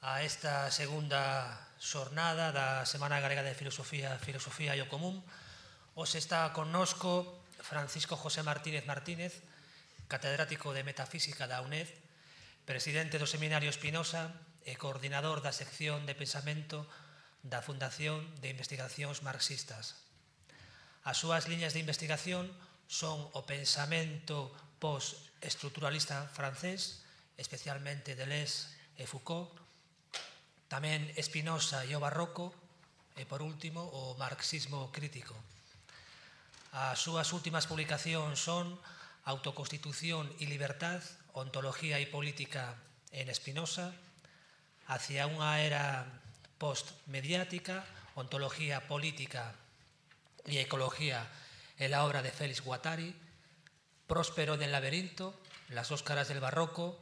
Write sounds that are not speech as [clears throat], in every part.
a esta segunda xornada da Semana Galega de Filosofía, Filosofía e o Común. Os está connosco Francisco José Martínez Martínez, catedrático de Metafísica da UNED, presidente do Seminario Espinosa e coordinador da sección de pensamento da Fundación de Investigacións Marxistas. As súas liñas de investigación son o pensamento post-estruturalista francés, especialmente Deleuze e Foucault, También Espinosa y o Barroco, ...y eh, por último, o marxismo crítico. Sus últimas publicaciones son Autoconstitución y Libertad, Ontología y Política en Espinosa... Hacia una era postmediática, Ontología Política y Ecología en la obra de Félix Guattari, Próspero del laberinto, Las Óscaras del barroco,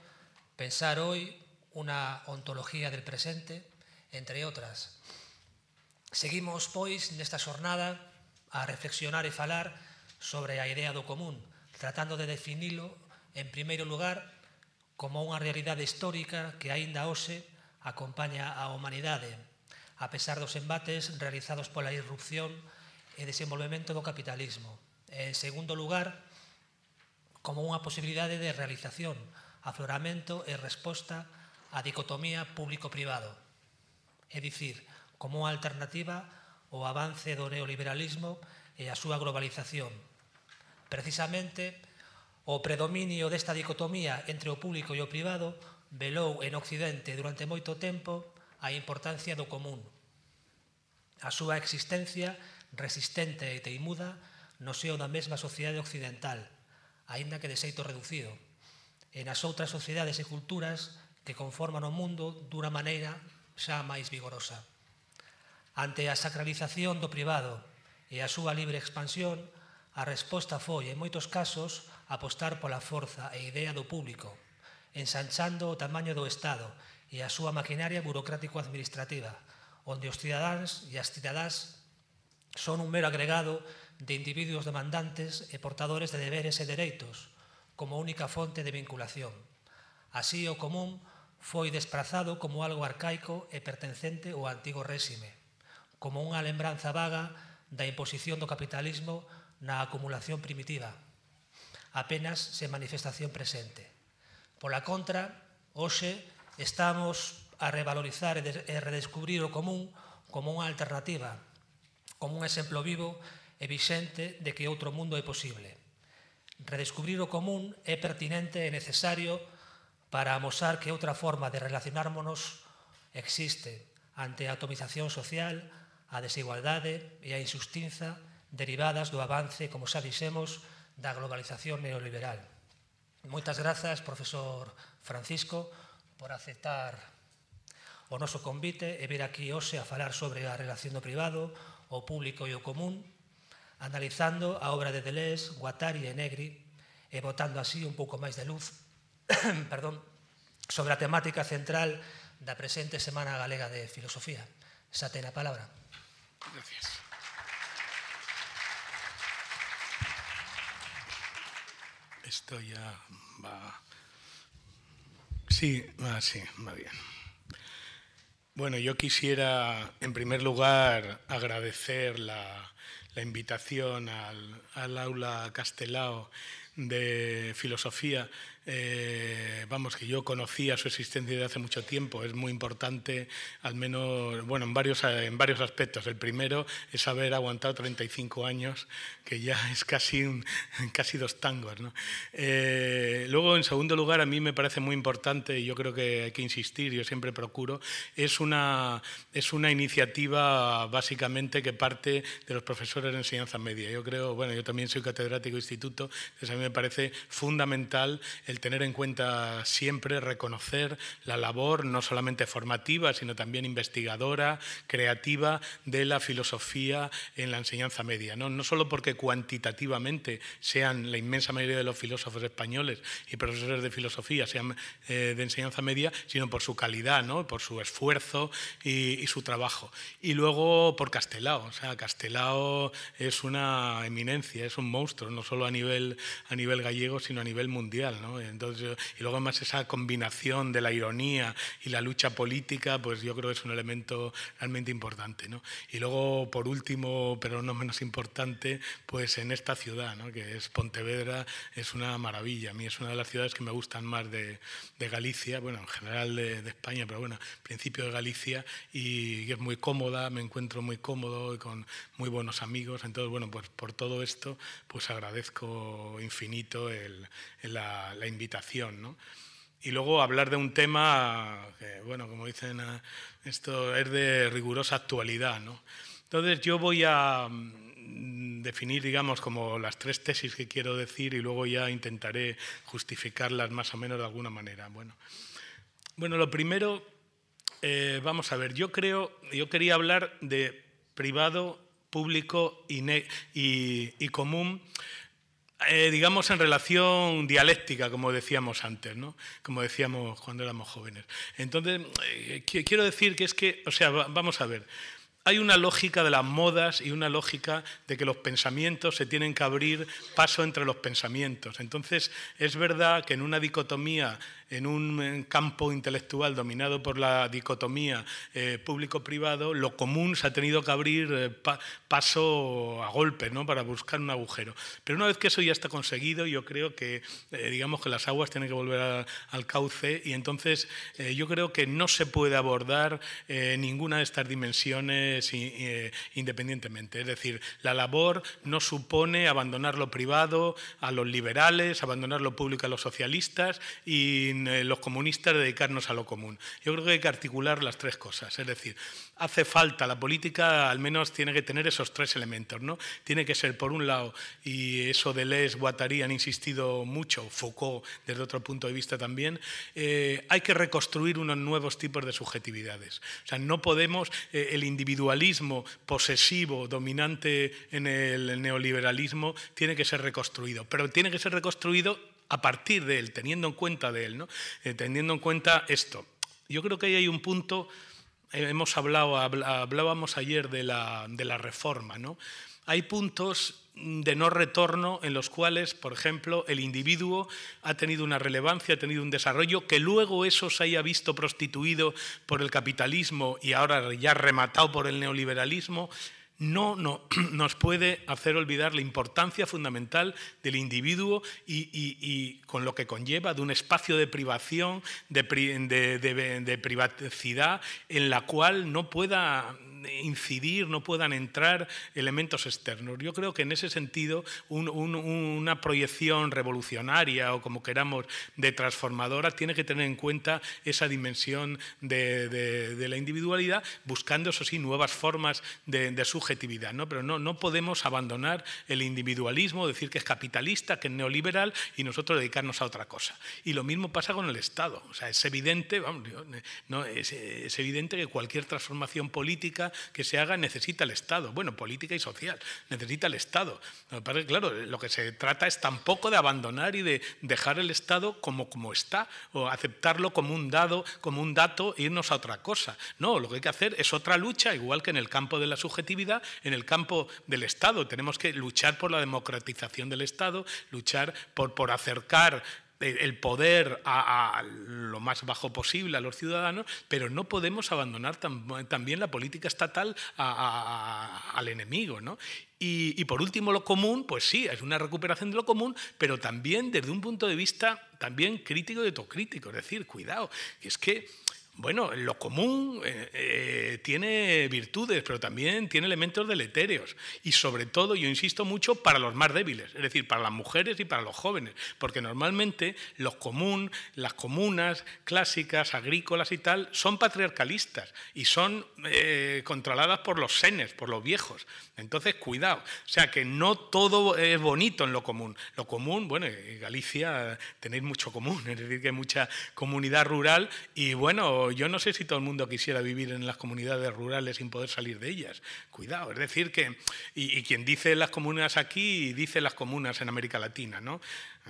Pensar hoy, una ontología del presente, entre outras. Seguimos, pois, nesta xornada a reflexionar e falar sobre a idea do común, tratando de definilo, en primeiro lugar, como unha realidade histórica que aínda hoxe acompaña a humanidade, a pesar dos embates realizados pola irrupción e desenvolvemento do capitalismo. En segundo lugar, como unha posibilidade de realización, afloramento e resposta a a dicotomía público-privado, é dicir, como alternativa ao avance do neoliberalismo e a súa globalización. Precisamente, o predominio desta dicotomía entre o público e o privado velou en Occidente durante moito tempo a importancia do común. A súa existencia resistente e teimuda no seo da mesma sociedade occidental, aínda que de xeito reducido. En as outras sociedades e culturas que conforman o mundo dunha maneira xa máis vigorosa. Ante a sacralización do privado e a súa libre expansión, a resposta foi, en moitos casos, apostar pola forza e idea do público, ensanchando o tamaño do Estado e a súa maquinaria burocrático-administrativa, onde os cidadáns e as cidadás son un mero agregado de individuos demandantes e portadores de deberes e dereitos, como única fonte de vinculación. Así, o común foi desprazado como algo arcaico e pertencente ao antigo réxime, como unha lembranza vaga da imposición do capitalismo na acumulación primitiva, apenas sen manifestación presente. Pola contra, hoxe estamos a revalorizar e redescubrir o común como unha alternativa, como un exemplo vivo e vixente de que outro mundo é posible. Redescubrir o común é pertinente e necesario para amosar que outra forma de relacionármonos existe ante a atomización social, a desigualdade e a insustinza derivadas do avance, como xa dixemos, da globalización neoliberal. Moitas grazas, profesor Francisco, por aceptar o noso convite e vir aquí hoxe a falar sobre a relación do privado, o público e o común, analizando a obra de Deleuze, Guattari e Negri, e botando así un pouco máis de luz [coughs] perdón, sobre la temática central de la presente Semana Galega de Filosofía. Xa la palabra. Gracias. Esto ya va... Sí, va, bien. Bueno, yo quisiera, en primer lugar, agradecer la, invitación al, al aula Castelao de filosofía eh, vamos, que yo conocía su existencia desde hace mucho tiempo. Es muy importante, al menos, bueno, en varios, en varios aspectos. El primero es haber aguantado 35 años, que ya [laughs] es casi, un, casi dos tangos. ¿no? Eh, luego, en segundo lugar, a mí me parece muy importante, y yo creo que hay que insistir, yo siempre procuro, es una, es una iniciativa básicamente que parte de los profesores de enseñanza media. Yo creo, bueno, yo también soy catedrático de instituto, entonces a mí me parece fundamental el tener en cuenta siempre, reconocer la labor no solamente formativa, sino también investigadora, creativa de la filosofía en la enseñanza media. No, no solo porque cuantitativamente sean la inmensa mayoría de los filósofos españoles y profesores de filosofía sean eh, de enseñanza media, sino por su calidad, ¿no? por su esfuerzo y, su trabajo. Y luego por Castelao. O sea, Castelao es una eminencia, es un monstruo, no solo a nivel, a nivel gallego, sino a nivel mundial. ¿no? Entonces, y luego más esa combinación de la ironía y la lucha política, pues yo creo que es un elemento realmente importante. ¿no? Y luego, por último, pero no menos importante, pues en esta ciudad, que es Pontevedra, es una maravilla. A mí es una de las ciudades que me gustan más de, de Galicia, bueno, en general de, de, España, pero bueno, principio de Galicia, y es muy cómoda, me encuentro muy cómodo y con muy buenos amigos. Entonces, bueno, pues por todo esto, pues agradezco infinito la, la invitación, ¿no? Y luego hablar de un tema que, bueno, como dicen, ah, esto es de rigurosa actualidad, ¿no? Entonces yo voy a mm, definir, digamos, como las tres tesis que quiero decir y luego ya intentaré justificarlas más o menos de alguna manera. Bueno, bueno lo primero, eh, vamos a ver, yo creo, yo quería hablar de privado, público y, y, y común eh, digamos, en relación dialéctica, como decíamos antes, ¿no? como decíamos cuando éramos jóvenes. Entonces, eh, quiero decir que es que, o sea, vamos a ver, hay una lógica de las modas y una lógica de que los pensamientos se tienen que abrir paso entre los pensamientos. Entonces, es verdad que en una dicotomía en un campo intelectual dominado por la dicotomía eh, público-privado, lo común se ha tenido que abrir eh, paso a golpe ¿no? para buscar un agujero. Pero una vez que eso ya está conseguido, yo creo que, eh, digamos que las aguas tienen que volver al cauce y entonces yo creo que no se puede abordar ninguna de estas dimensiones independientemente. Es decir, la labor no supone abandonar lo privado a los liberales, abandonar lo público a los socialistas y eh, los comunistas dedicarnos a lo común. Yo creo que hay que articular las tres cosas, es decir, hace falta, la política al menos tiene que tener esos tres elementos, ¿no? Tiene que ser, por un lado, y eso de Les, Guattari han insistido mucho, Foucault desde otro punto de vista también, eh, hay que reconstruir unos nuevos tipos de subjetividades. O sea, no podemos, eh, el individualismo posesivo, dominante en el neoliberalismo, tiene que ser reconstruido, pero tiene que ser reconstruido a partir de él, teniendo en cuenta de él, ¿no? Eh, teniendo en cuenta esto. Yo creo que ahí hay un punto, eh, hemos hablado, hablábamos ayer de la, de la reforma, ¿no? Hay puntos de no retorno en los cuales, por ejemplo, el individuo ha tenido una relevancia, ha tenido un desarrollo, que luego eso se haya visto prostituido por el capitalismo y ahora ya rematado por el neoliberalismo, no, [clears throat] nos puede hacer olvidar la importancia fundamental del individuo y, con lo que conlleva de un espacio de privación, de, privacidad, en la cual no pueda incidir, no puedan entrar elementos externos. Yo creo que en ese sentido una proyección revolucionaria o como queramos de transformadora tiene que tener en cuenta esa dimensión de, la individualidad, buscando, eso sí, nuevas formas de, de ¿no? pero no, no podemos abandonar el individualismo, decir que es capitalista, que es neoliberal y nosotros dedicarnos a otra cosa. Y lo mismo pasa con el Estado. O sea, es evidente, no, es, evidente que cualquier transformación política que se haga necesita el Estado. Bueno, política y social, necesita el Estado. claro, lo que se trata es tampoco de abandonar y de dejar el Estado como, como está o aceptarlo como un dado, como un dato e irnos a otra cosa. No, lo que hay que hacer es otra lucha, igual que en el campo de la subjetividad en el campo del Estado. Tenemos que luchar por la democratización del Estado, luchar por, por acercar el poder a, lo más bajo posible a los ciudadanos, pero no podemos abandonar también la política estatal al enemigo. Y, por último, lo común, pues sí, es una recuperación de lo común, pero también desde un punto de vista también crítico y autocrítico. Es decir, cuidado, es que bueno, lo común eh, eh, tiene virtudes, pero también tiene elementos deletéreos. Y sobre todo, yo insisto mucho, para los más débiles, es decir, para las mujeres y para los jóvenes. Porque normalmente los común, las comunas clásicas, agrícolas y tal, son patriarcalistas y son eh, controladas por los senes, por los viejos. Entonces, cuidado. O sea, que no todo es bonito en lo común. Lo común, bueno, en Galicia tenéis mucho común, [laughs] es decir, que hay mucha comunidad rural y bueno yo no sé si todo el mundo quisiera vivir en las comunidades rurales sin poder salir de ellas. Cuidado, es decir, que. Y, y quien dice las comunas aquí, dice las comunas en América Latina, ¿no?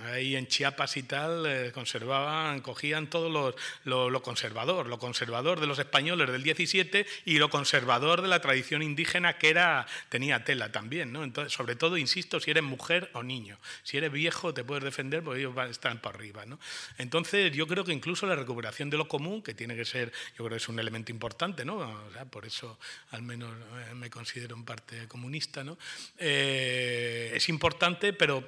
Ahí en Chiapas y tal, eh, conservaban, cogían todo lo, conservador, lo conservador de los españoles del 17 y lo conservador de la tradición indígena que era, tenía tela también, ¿no? Entonces, sobre todo, insisto, si eres mujer o niño. Si eres viejo te puedes defender porque ellos van, están para arriba, ¿no? Entonces, yo creo que incluso la recuperación de lo común, que tiene que ser, yo creo que es un elemento importante, ¿no? por eso al menos eh, me considero un parte comunista, ¿no? Eh, es importante, pero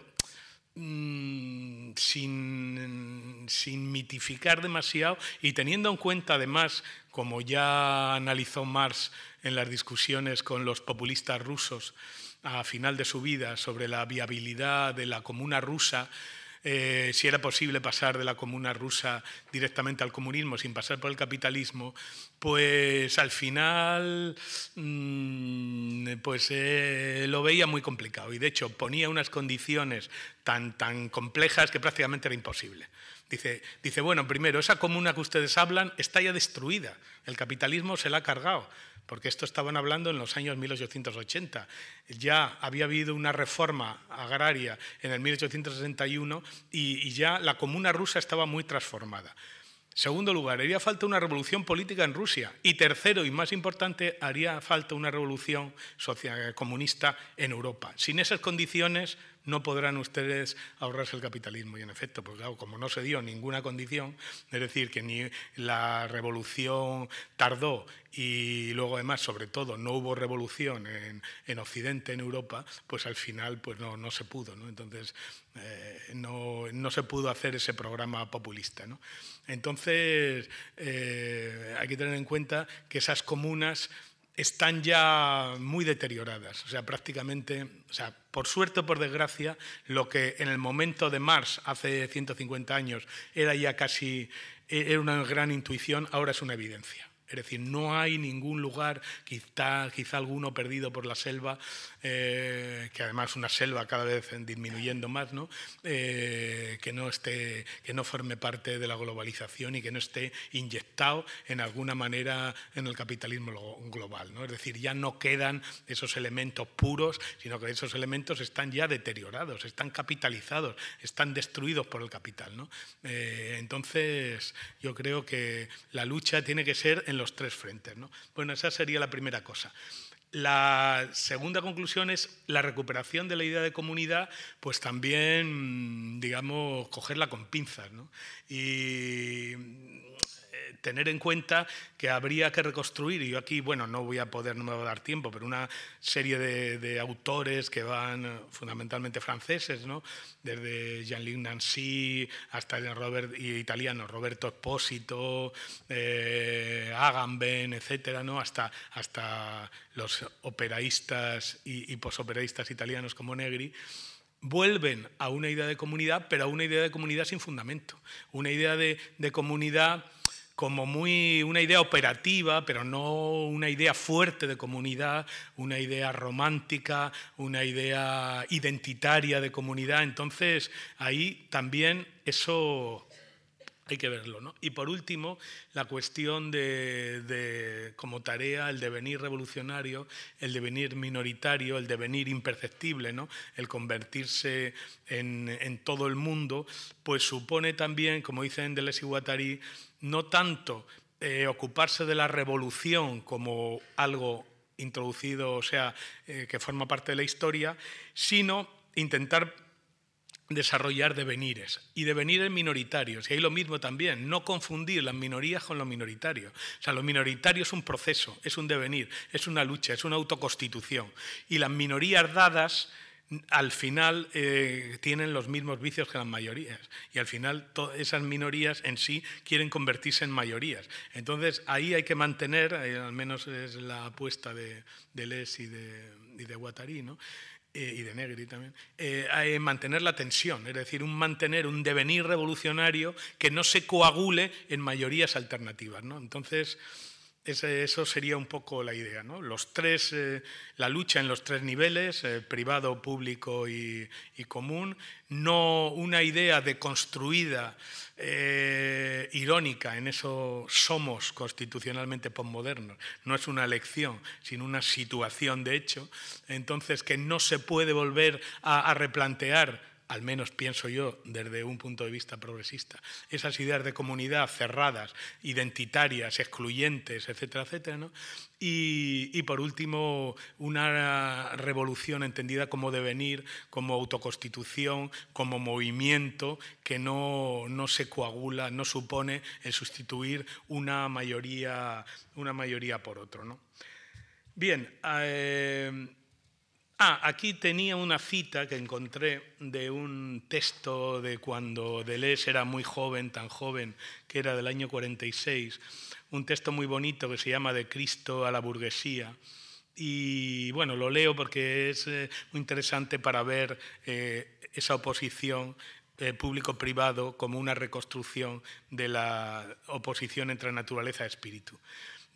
Mm, sin, sin mitificar demasiado y teniendo en cuenta además, como ya analizó Marx en las discusiones con los populistas rusos a final de su vida sobre la viabilidad de la comuna rusa, eh, si era posible pasar de la comuna rusa directamente al comunismo sin pasar por el capitalismo, pues al final mm, pues, eh, lo veía muy complicado y de hecho ponía unas condiciones tan, tan complejas que prácticamente era imposible. Dice, dice, bueno, primero, esa comuna que ustedes hablan está ya destruida, el capitalismo se la ha cargado porque esto estaban hablando en los años 1880. Ya había habido una reforma agraria en el 1861 y, ya la comuna rusa estaba muy transformada. Segundo lugar, haría falta una revolución política en Rusia. Y tercero, y más importante, haría falta una revolución social, comunista en Europa. Sin esas condiciones no podrán ustedes ahorrarse el capitalismo. Y en efecto, pues como no se dio ninguna condición, es decir, que ni la revolución tardó y luego además, sobre todo, no hubo revolución en, Occidente, en Europa, pues al final pues no, se pudo. ¿no? Entonces, eh, no, se pudo hacer ese programa populista. Entonces, eh, hay que tener en cuenta que esas comunas están ya muy deterioradas. O sea, prácticamente, o sea, por suerte o por desgracia, lo que en el momento de Mars hace 150 años, era ya casi e-, era una gran intuición, ahora es una evidencia. Es decir, no hay ningún lugar, quizá, quizá alguno perdido por la selva, eh, que además una selva cada vez disminuyendo más, ¿no? Eh, que, no esté, que no forme parte de la globalización y que no esté inyectado en alguna manera en el capitalismo global. ¿no? Es decir, ya no quedan esos elementos puros, sino que esos elementos están ya deteriorados, están capitalizados, están destruidos por el capital. Eh, entonces, yo creo que la lucha tiene que ser en los tres frentes. ¿no? Bueno, esa sería la primera cosa. La segunda conclusión es la recuperación de la idea de comunidad, pues también, digamos, cogerla con pinzas. Y tener en cuenta que habría que reconstruir, y yo aquí, bueno, no voy a poder, no me va a dar tiempo, pero una serie de, autores que van eh, fundamentalmente franceses, ¿no? desde Jean-Luc Nancy hasta el Robert, y italiano, Roberto Espósito, eh, Agamben, etcétera, ¿no? hasta, hasta los operaístas y, y posoperaístas italianos como Negri vuelven a una idea de comunidad, pero a una idea de comunidad sin fundamento, una idea de, de comunidad como muy una idea operativa, pero no una idea fuerte de comunidad, una idea romántica, una idea identitaria de comunidad. Entonces, ahí también eso hay que verlo. ¿no? Y por último, la cuestión de, como tarea, el devenir revolucionario, el devenir minoritario, el devenir imperceptible, ¿no? el convertirse en, todo el mundo, pues supone también, como dicen Deleuze y Guattari, no tanto eh, ocuparse de la revolución como algo introducido, o sea, eh, que forma parte de la historia, sino intentar desarrollar devenires y devenires minoritarios. Y ahí lo mismo también, no confundir las minorías con lo minoritario. O sea, lo minoritario es un proceso, es un devenir, es una lucha, es una autoconstitución. Y las minorías dadas al final eh, tienen los mismos vicios que las mayorías y al final todas esas minorías en sí quieren convertirse en mayorías. Entonces ahí hay que mantener, eh, al menos es la apuesta de, Les y de, y de Guattari, ¿no? Eh, y de Negri también, eh, mantener la tensión, es decir, un mantener un devenir revolucionario que no se coagule en mayorías alternativas. ¿no? Entonces, eso sería un poco la idea. tres, eh, la lucha en los tres niveles, eh, privado, público y, común, no una idea deconstruida, eh, irónica, en eso somos constitucionalmente postmodernos, no es una elección, sino una situación de hecho, entonces que no se puede volver a replantear al menos pienso yo desde un punto de vista progresista, esas ideas de comunidad cerradas, identitarias, excluyentes, etcétera, etcétera. Y, por último, una revolución entendida como devenir, como autoconstitución, como movimiento que no, se coagula, no supone el sustituir una mayoría, una mayoría por otro. ¿no? Bien, eh, Ah, aquí tenía una cita que encontré de un texto de cuando Deleuze era muy joven, tan joven, que era del año 46, un texto muy bonito que se llama De Cristo a la burguesía. Y bueno, lo leo porque es eh, muy interesante para ver eh, esa oposición eh, público-privado como una reconstrucción de la oposición entre naturaleza y e espíritu.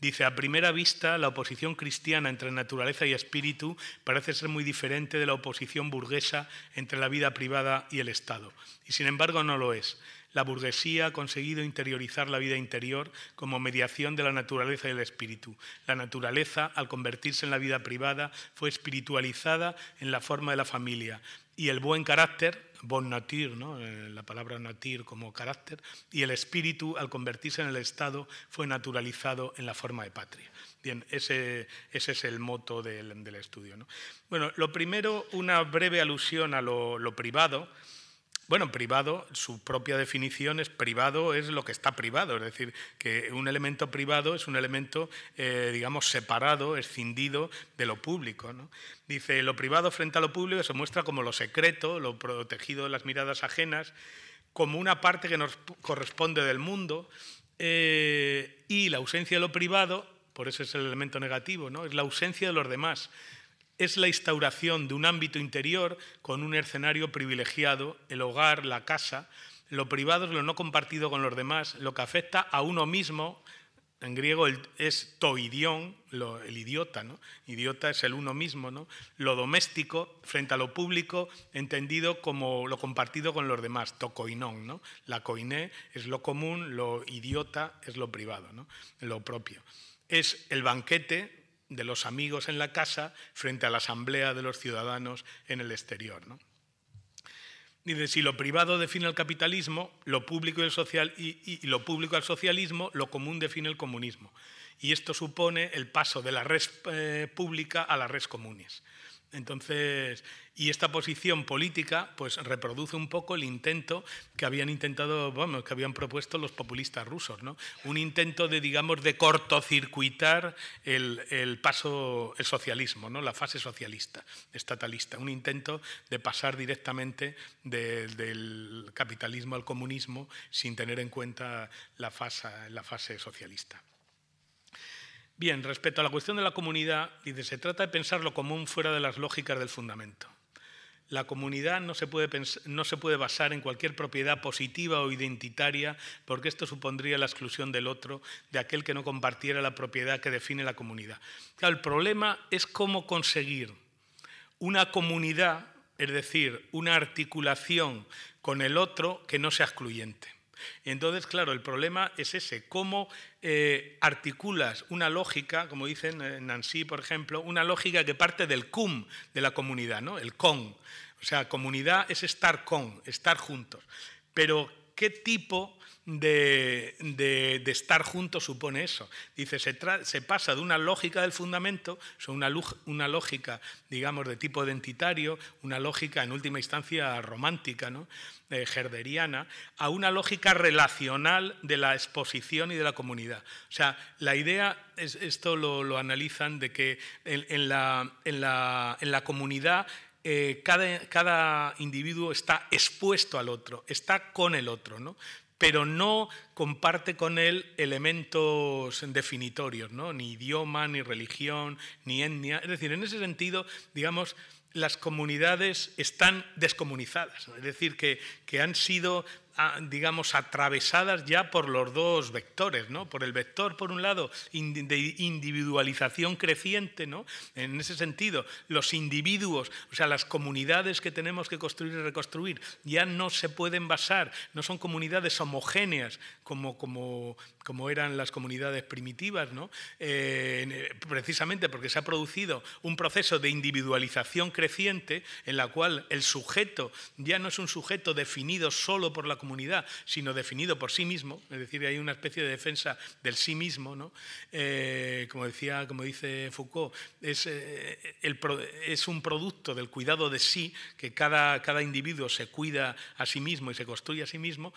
Dice, a primera vista, la oposición cristiana entre naturaleza y espíritu parece ser muy diferente de la oposición burguesa entre la vida privada y el Estado. Y sin embargo no lo es. La burguesía ha conseguido interiorizar la vida interior como mediación de la naturaleza y el espíritu. La naturaleza, al convertirse en la vida privada, fue espiritualizada en la forma de la familia y el buen carácter, bon natir, ¿no? Eh, la palabra natir como carácter, y el espíritu, al convertirse en el Estado, fue naturalizado en la forma de patria. Bien, ese, ese es el moto del, del estudio. ¿no? Bueno, lo primero, una breve alusión a lo, lo privado, bueno, privado, su propia definición es privado es lo que está privado, es decir, que un elemento privado es un elemento, eh, digamos, separado, escindido de lo público. Dice, lo privado frente a lo público se muestra como lo secreto, lo protegido de las miradas ajenas, como una parte que nos corresponde del mundo, eh, y la ausencia de lo privado, por eso es el elemento negativo, ¿no? es la ausencia de los demás es la instauración de un ámbito interior con un escenario privilegiado, el hogar, la casa, lo privado es lo no compartido con los demás, lo que afecta a uno mismo, en griego es toidión, el idiota, ¿no? Idiota es el uno mismo, ¿no? Lo doméstico frente a lo público, entendido como lo compartido con los demás, tocoinón, ¿no? La coiné es lo común, lo idiota es lo privado, ¿no? Lo propio. Es el banquete, de los amigos en la casa frente a la asamblea de los ciudadanos en el exterior. ¿no? Dice, si lo privado define el capitalismo, lo público y, el social, y, lo público al socialismo, lo común define el comunismo. Y esto supone el paso de la red eh, pública a las redes comunes. Entonces, y esta posición política pues, reproduce un poco el intento que habían intentado, que habían propuesto los populistas rusos, ¿no? Un intento de, digamos, de cortocircuitar el, paso, el socialismo, ¿no? La fase socialista, estatalista. Un intento de pasar directamente del capitalismo al comunismo sin tener en cuenta la fase, socialista. Bien, respecto a la cuestión de la comunidad, dice, se trata de pensar lo común fuera de las lógicas del fundamento. La comunidad no se, puede no se puede basar en cualquier propiedad positiva o identitaria, porque esto supondría la exclusión del otro, de aquel que no compartiera la propiedad que define la comunidad. el problema es cómo conseguir una comunidad, es decir, una articulación con el otro que no sea excluyente. Entonces, claro, el problema es ese, cómo eh, articulas una lógica, como dicen eh, Nancy, por ejemplo, una lógica que parte del cum de la comunidad, ¿no? el con. O sea, comunidad es estar con, estar juntos. Pero, ¿qué tipo de, estar juntos supone eso. Dice, se, pasa de una lógica del fundamento, una, una lógica, digamos, de tipo identitario, una lógica, en última instancia, romántica, ¿no? Eh, herderiana, a una lógica relacional de la exposición y de la comunidad. O sea, la idea, es, esto lo, analizan, de que en, la, comunidad eh, cada, cada, individuo está expuesto al otro, está con el otro. ¿no? pero no comparte con él elementos definitorios, ¿no? ni idioma, ni religión, ni etnia. Es decir, en ese sentido, digamos, las comunidades están descomunizadas, es decir, que, que han sido digamos, atravesadas ya por los dos vectores, ¿no? Por el vector, por un lado, de individualización creciente, ¿no? En ese sentido, los individuos, o sea, las comunidades que tenemos que construir y reconstruir, ya no se pueden basar, no son comunidades homogéneas como, como, como eran las comunidades primitivas, ¿no? Eh, eh, precisamente porque se ha producido un proceso de individualización creciente en la cual el sujeto ya no es un sujeto definido solo por la comunidad, sino definido por sí mismo, es decir, hay una especie de defensa del sí mismo, ¿no? Eh, como, decía, como dice Foucault, eh, es, un producto del cuidado de sí, que cada, individuo se cuida a sí mismo y se construye a sí mismo,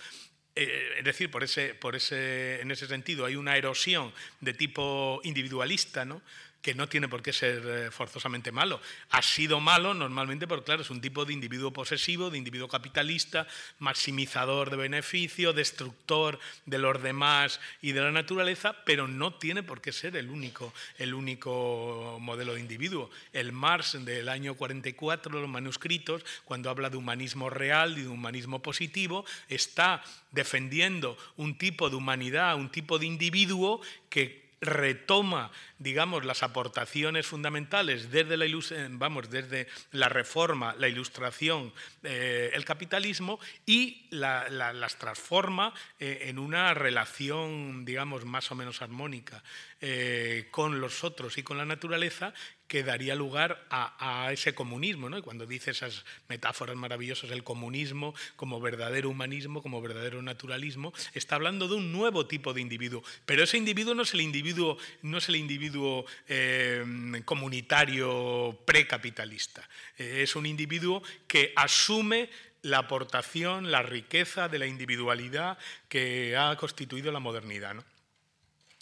eh, es decir, por por en ese sentido hay una erosión de tipo individualista, ¿no? que no tiene por qué ser eh, forzosamente malo. Ha sido malo normalmente porque, claro, es un tipo de individuo posesivo, de individuo capitalista, maximizador de beneficio, destructor de los demás y de la naturaleza, pero no tiene por qué ser el único, el único modelo de individuo. El Marx del año 44, los manuscritos, cuando habla de humanismo real y de humanismo positivo, está defendiendo un tipo de humanidad, un tipo de individuo que retoma, digamos, las aportaciones fundamentales desde la, eh, vamos, desde la reforma, la ilustración, eh, el capitalismo y las transforma eh, en una relación, digamos, más o menos armónica. Eh, con los otros y con la naturaleza que daría lugar a, ese comunismo. ¿no? Y cuando dice esas metáforas maravillosas, el comunismo como verdadero humanismo, como verdadero naturalismo, está hablando de un nuevo tipo de individuo. Pero ese individuo no es el individuo, no es el individuo eh, comunitario precapitalista. Eh, es un individuo que asume la aportación, la riqueza de la individualidad que ha constituido la modernidad. ¿no?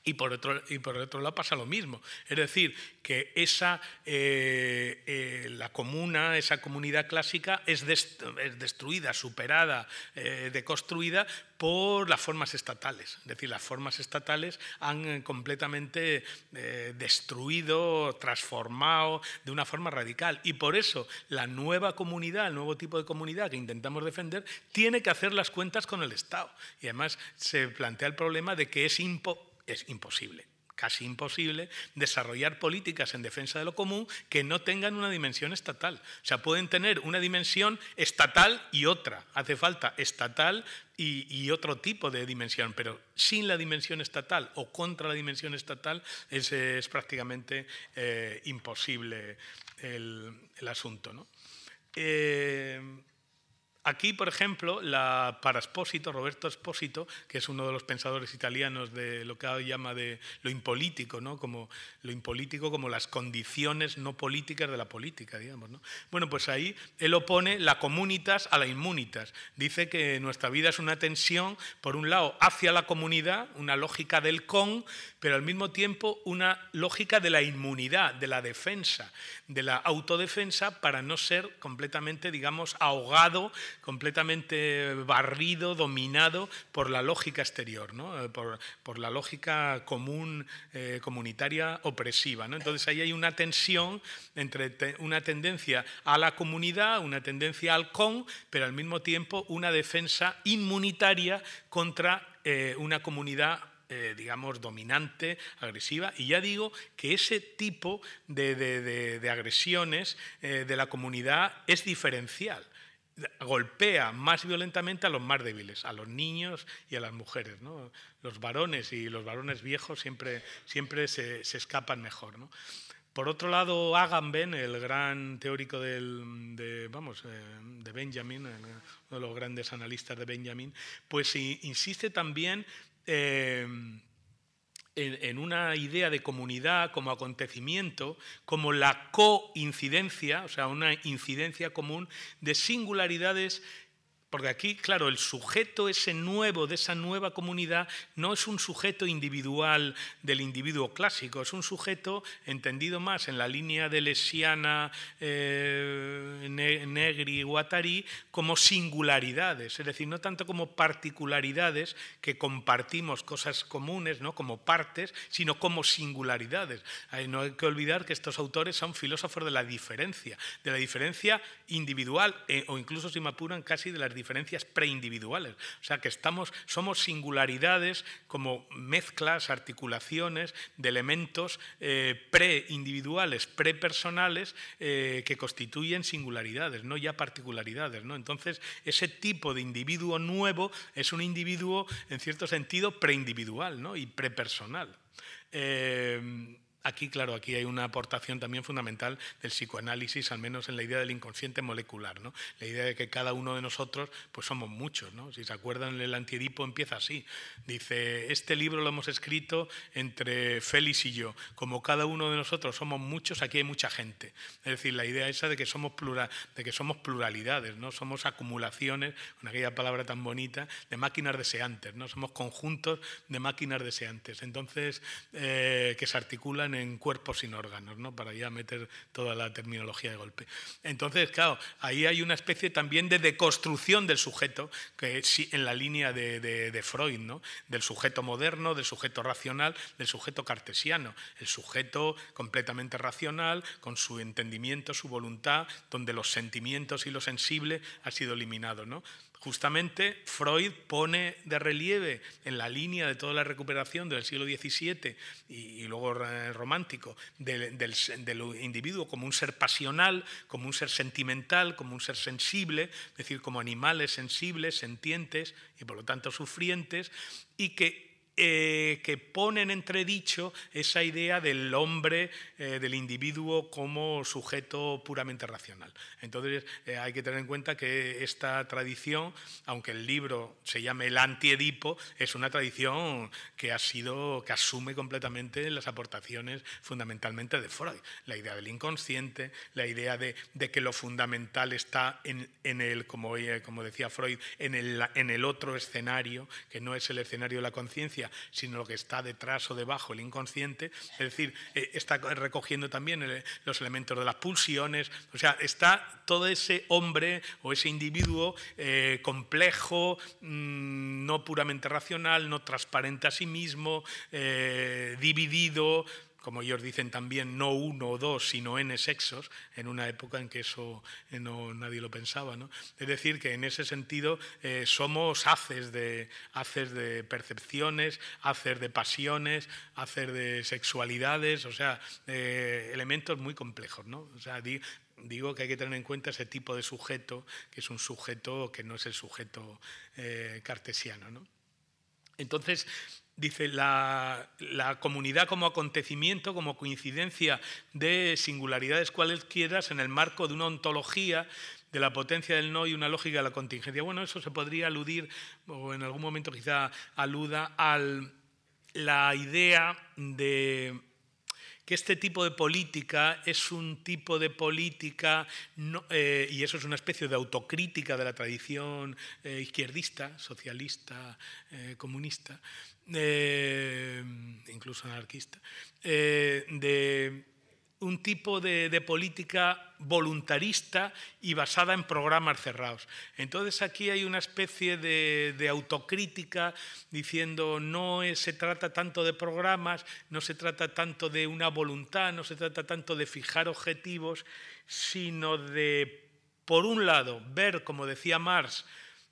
Y por, otro, otro lado pasa lo mismo, es decir, que esa, eh, eh, la comuna, esa comunidad clásica es, destruida, superada, eh, deconstruida por las formas estatales. Es decir, las formas estatales han completamente destruido, transformado de una forma radical. Y por eso la nueva comunidad, el nuevo tipo de comunidad que intentamos defender, tiene que hacer las cuentas con el Estado. Y además se plantea el problema de que es imposible es imposible casi imposible desarrollar políticas en defensa de lo común que no tengan una dimensión estatal. O sea, pueden tener una dimensión estatal y otra. Hace falta estatal y, otro tipo de dimensión, pero sin la dimensión estatal o contra la dimensión estatal es, prácticamente eh, imposible el, asunto. ¿no? Eh, Aquí, por ejemplo, la, para Espósito, Roberto Espósito, que es uno de los pensadores italianos de lo que hoy llama de lo impolítico, ¿no? como, lo impolítico como las condiciones no políticas de la política, digamos. Bueno, pues ahí él opone la comunitas a la inmunitas. Dice que nuestra vida es una tensión, por un lado, hacia la comunidad, una lógica del con, pero al mismo tiempo una lógica de la inmunidad, de la defensa, de la autodefensa para no ser completamente, digamos, ahogado completamente barrido, dominado por la lógica exterior, eh, por, la lógica común, eh, comunitaria opresiva. ¿no? Entonces ahí hay una tensión entre una tendencia a la comunidad, una tendencia al con, pero al mismo tiempo una defensa inmunitaria contra eh, una comunidad digamos, dominante, agresiva. Y ya digo que ese tipo de, agresiones de la comunidad es diferencial golpea más violentamente a los más débiles, a los niños y a las mujeres. Los varones y los varones viejos siempre, siempre se, escapan mejor. Por otro lado, Agamben, el gran teórico del, de, vamos, eh, de Benjamin, eh, uno de los grandes analistas de Benjamin, pues insiste también... Eh, en, una idea de comunidad como acontecimiento, como la coincidencia, o sea, una incidencia común de singularidades porque aquí, claro, el sujeto ese nuevo de esa nueva comunidad no es un sujeto individual del individuo clásico, es un sujeto entendido más en la línea de Lesiana, eh, Negri, Guattari, como singularidades, es decir, no tanto como particularidades que compartimos cosas comunes, ¿no? como partes, sino como singularidades. no hay que olvidar que estos autores son filósofos de la diferencia, de la diferencia individual eh, o incluso, si me apuran, casi de las diferencias diferencias preindividuales. O sea, que estamos, somos singularidades como mezclas, articulaciones de elementos eh, preindividuales, prepersonales, eh, que constituyen singularidades, no ya particularidades. ¿no? Entonces, ese tipo de individuo nuevo es un individuo, en cierto sentido, preindividual ¿no? y prepersonal. Eh, Aquí, claro, aquí hay una aportación también fundamental del psicoanálisis, al menos en la idea del inconsciente molecular, ¿no? La idea de que cada uno de nosotros, pues somos muchos, ¿no? Si se acuerdan, el antiedipo empieza así. Dice, este libro lo hemos escrito entre Félix y yo. Como cada uno de nosotros somos muchos, aquí hay mucha gente. Es decir, la idea esa de que somos, plural, de que somos pluralidades, ¿no? Somos acumulaciones, con aquella palabra tan bonita, de máquinas deseantes, ¿no? Somos conjuntos de máquinas deseantes. Entonces, eh, que se articulan en cuerpos sin órganos, ¿no? para ya meter toda la terminología de golpe. Entonces, claro, ahí hay una especie también de deconstrucción del sujeto, que sí, en la línea de, Freud, ¿no? del sujeto moderno, del sujeto racional, del sujeto cartesiano, el sujeto completamente racional, con su entendimiento, su voluntad, donde los sentimientos y lo sensible ha sido eliminado. ¿no? Justamente Freud pone de relieve en la línea de toda la recuperación del siglo XVII y, luego eh, romántico del, del, individuo como un ser pasional, como un ser sentimental, como un ser sensible, es decir, como animales sensibles, sentientes y por lo tanto sufrientes, y que eh, que ponen entredicho esa idea del hombre, eh, del individuo como sujeto puramente racional. Entonces eh, hay que tener en cuenta que esta tradición, aunque el libro se llame el antiedipo, es una tradición que ha sido, que asume completamente las aportaciones fundamentalmente de Freud, la idea del inconsciente, la idea de, que lo fundamental está en, el, como, como, decía Freud, en en el otro escenario, que no es el escenario de la conciencia, sino lo que está detrás o debajo, el inconsciente, es decir, eh, está recogiendo también los elementos de las pulsiones, o sea, está todo ese hombre o ese individuo eh, complejo, mm, no puramente racional, no transparente a sí mismo, eh, dividido, como ellos dicen también, no uno o dos, sino n sexos, en una época en que eso eh, no, nadie lo pensaba. ¿no? Es decir, que en ese sentido eh, somos haces de, haces de percepciones, haces de pasiones, haces de sexualidades, o sea, eh, elementos muy complejos. ¿no? O sea, digo que hay que tener en cuenta ese tipo de sujeto, que es un sujeto que no es el sujeto cartesiano. ¿no? Entonces, Dice, la, comunidad como acontecimiento, como coincidencia de singularidades cualesquieras en el marco de una ontología de la potencia del no y una lógica de la contingencia. Bueno, eso se podría aludir, o en algún momento quizá aluda, a la idea de que este tipo de política es un tipo de política, eh, y eso es una especie de autocrítica de la tradición eh, izquierdista, socialista, eh, comunista, eh, incluso anarquista, eh, de un tipo de, política voluntarista y basada en programas cerrados. Entonces aquí hay una especie de, autocrítica diciendo no se trata tanto de programas, no se trata tanto de una voluntad, no se trata tanto de fijar objetivos, sino de, por un lado, ver, como decía Marx,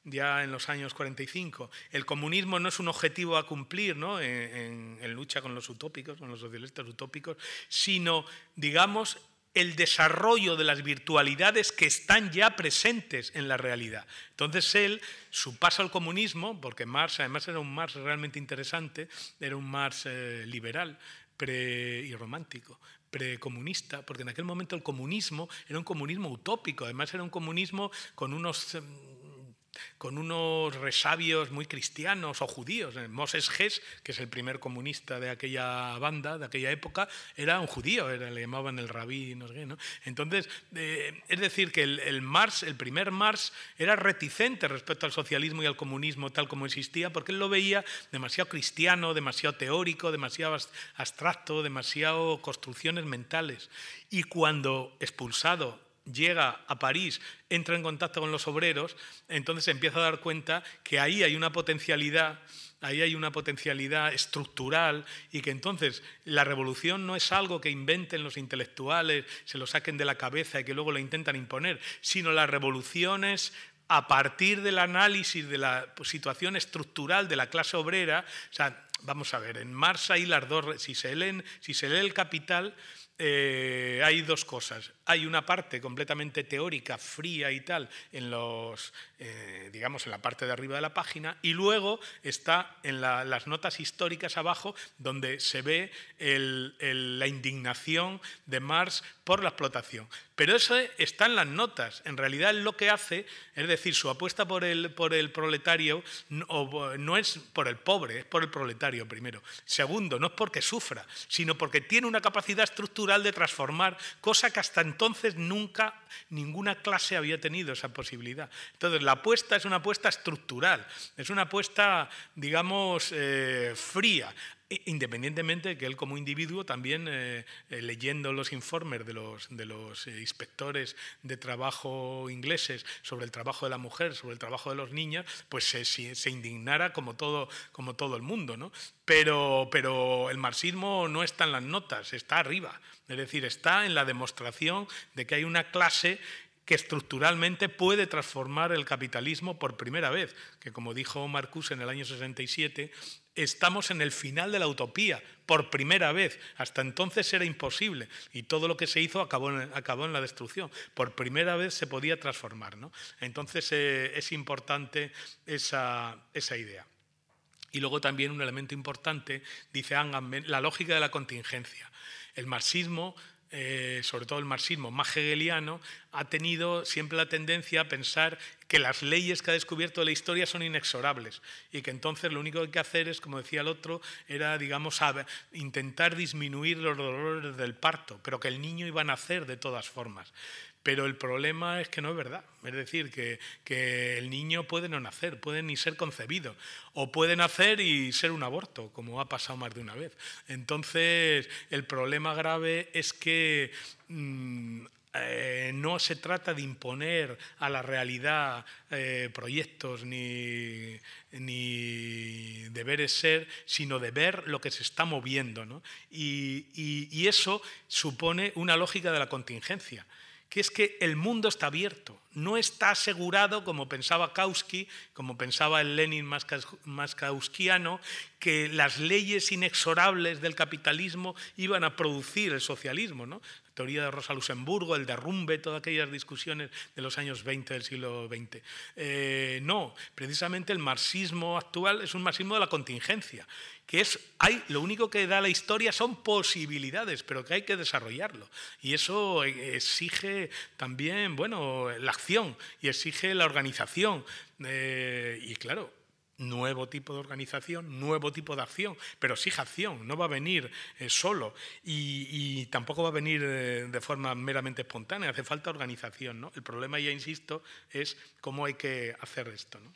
ya en los años 45. El comunismo no es un objetivo a cumplir ¿no? en, lucha con los utópicos, con los socialistas utópicos, sino, digamos, el desarrollo de las virtualidades que están ya presentes en la realidad. Entonces él, su paso al comunismo, porque Marx además era un Marx realmente interesante, era un Marx eh, liberal pre y romántico, precomunista, porque en aquel momento el comunismo era un comunismo utópico, además era un comunismo con unos mm, con unos resabios muy cristianos o judíos. Moses Gess, que es el primer comunista de aquella banda, de aquella época, era un judío, era, le llamaban el rabí, no sé qué. Entonces, eh, es decir, que el, el, el primer Marx, era reticente respecto al socialismo y al comunismo tal como existía, porque él lo veía demasiado cristiano, demasiado teórico, demasiado abstracto, demasiado construcciones mentales. Y cuando expulsado llega a París, entra en contacto con los obreros, entonces empieza a dar cuenta que ahí hay una potencialidad, ahí hay una potencialidad estructural y que entonces la revolución no es algo que inventen los intelectuales, se lo saquen de la cabeza y que luego lo intentan imponer, sino la revolución es a partir del análisis de la situación estructural de la clase obrera, vamos a ver, en Marx hay las dos, si se lee, el Capital, eh, hay dos cosas hay una parte completamente teórica, fría y tal, en los, eh, digamos, en la parte de arriba de la página, y luego está en las notas históricas abajo, donde se ve la indignación de Marx por la explotación. Pero eso está en las notas. En realidad, lo que hace, es decir, su apuesta por el, por el proletario no, es por el pobre, es por el proletario primero. Segundo, no es porque sufra, sino porque tiene una capacidad estructural de transformar, cosa que hasta entonces nunca ninguna clase había tenido esa posibilidad. Entonces la apuesta es una apuesta estructural, es una apuesta, digamos, eh, fría Independientemente de que él como individuo también, eh, eh, leyendo los informes de los, eh, inspectores de trabajo ingleses sobre el trabajo de la mujer, sobre el trabajo de los niños, pues se, indignara como todo, como todo el mundo. Pero, pero el marxismo no está en las notas, está arriba. Es decir, está en la demostración de que hay una clase que estructuralmente puede transformar el capitalismo por primera vez, que como dijo Marcus en el año 67, Estamos en el final de la utopía, por primera vez. Hasta entonces era imposible y todo lo que se hizo acabó en, la destrucción. Por primera vez se podía transformar. ¿no? Entonces eh, es importante esa, idea. Y luego también un elemento importante, dice Angan, la lógica de la contingencia. El marxismo eh, sobre todo el marxismo más hegeliano, ha tenido siempre la tendencia a pensar que las leyes que ha descubierto la historia son inexorables y que entonces lo único que hay que hacer es, como decía el otro, era, digamos, intentar disminuir los dolores del parto, pero que el niño iba a nacer de todas formas. Pero el problema es que no es verdad. Es decir, que, el niño puede no nacer, puede ni ser concebido, o puede nacer y ser un aborto, como ha pasado más de una vez. Entonces, el problema grave es que mm, eh, no se trata de imponer a la realidad eh, proyectos ni, ni, deberes ser, sino de ver lo que se está moviendo. ¿no? y eso supone una lógica de la contingencia que es que el mundo está abierto, no está asegurado, como pensaba Kautsky, como pensaba el Lenin más kauskiano, que las leyes inexorables del capitalismo iban a producir el socialismo. ¿no? La teoría de Rosa Luxemburgo, el derrumbe, todas aquellas discusiones de los años 20 del siglo XX. Eh, no, precisamente el marxismo actual es un marxismo de la contingencia que es, hay, lo único que da la historia son posibilidades, pero que hay que desarrollarlo. Y eso exige también, bueno, la acción y exige la organización. Eh, y claro, nuevo tipo de organización, nuevo tipo de acción, pero exige acción, no va a venir eh, solo y, tampoco va a venir eh, de forma meramente espontánea, hace falta organización. ¿no? El problema, ya insisto, es cómo hay que hacer esto. ¿no?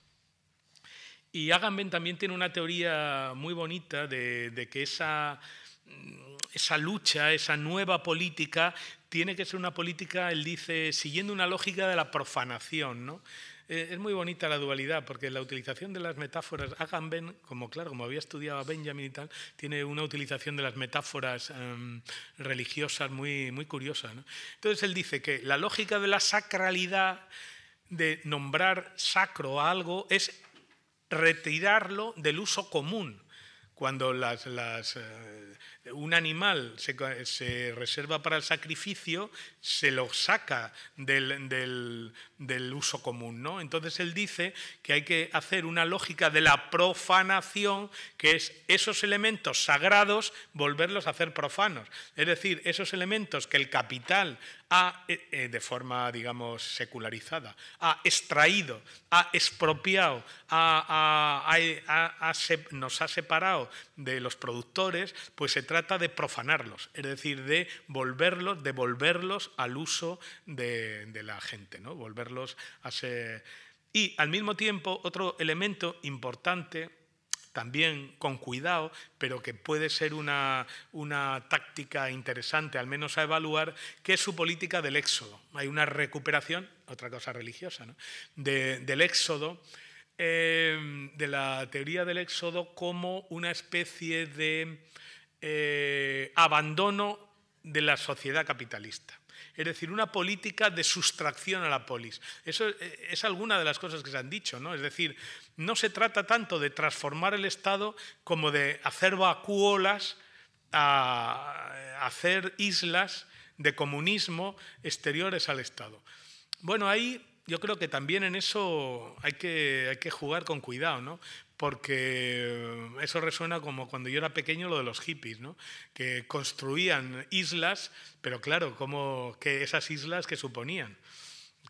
Y Agamben también tiene una teoría muy bonita de, que esa, mm, esa lucha, esa nueva política, tiene que ser una política, él dice, siguiendo una lógica de la profanación, ¿no? Eh, es muy bonita la dualidad, porque la utilización de las metáforas, Agamben, como claro, como había estudiado Benjamin y tal, tiene una utilización de las metáforas em, religiosas muy, muy curiosa. Entonces él dice que la lógica de la sacralidad, de nombrar sacro a algo, es retirarlo del uso común. Cuando eh, un animal se, reserva para el sacrificio, se lo saca del, uso común. ¿no? Entonces él dice que hay que hacer una lógica de la profanación, que es esos elementos sagrados, volverlos a hacer profanos. Es decir, esos elementos que el capital eh, eh, de forma, digamos, secularizada, ha extraído, ha expropiado, nos ha separado de los productores, pues se trata de profanarlos, es decir, de volverlos, devolverlos al uso de, la gente, ¿no? volverlos a Y al mismo tiempo, otro elemento importante también con cuidado, pero que puede ser una, una táctica interesante, al menos a evaluar, que es su política del éxodo. Hay una recuperación, otra cosa religiosa, ¿no? del éxodo, eh, de la teoría del éxodo como una especie de eh, abandono de la sociedad capitalista es decir, una política de sustracción a la polis. Eso eh, es alguna de las cosas que se han dicho, ¿no? Es decir, no se trata tanto de transformar el Estado como de hacer vacuolas, a hacer islas de comunismo exteriores al Estado. Bueno, ahí yo creo que también en eso hay que, que jugar con cuidado, ¿no? porque eso resuena como cuando yo era pequeño lo de los hippies, ¿no? que construían islas, pero claro, como que esas islas que suponían.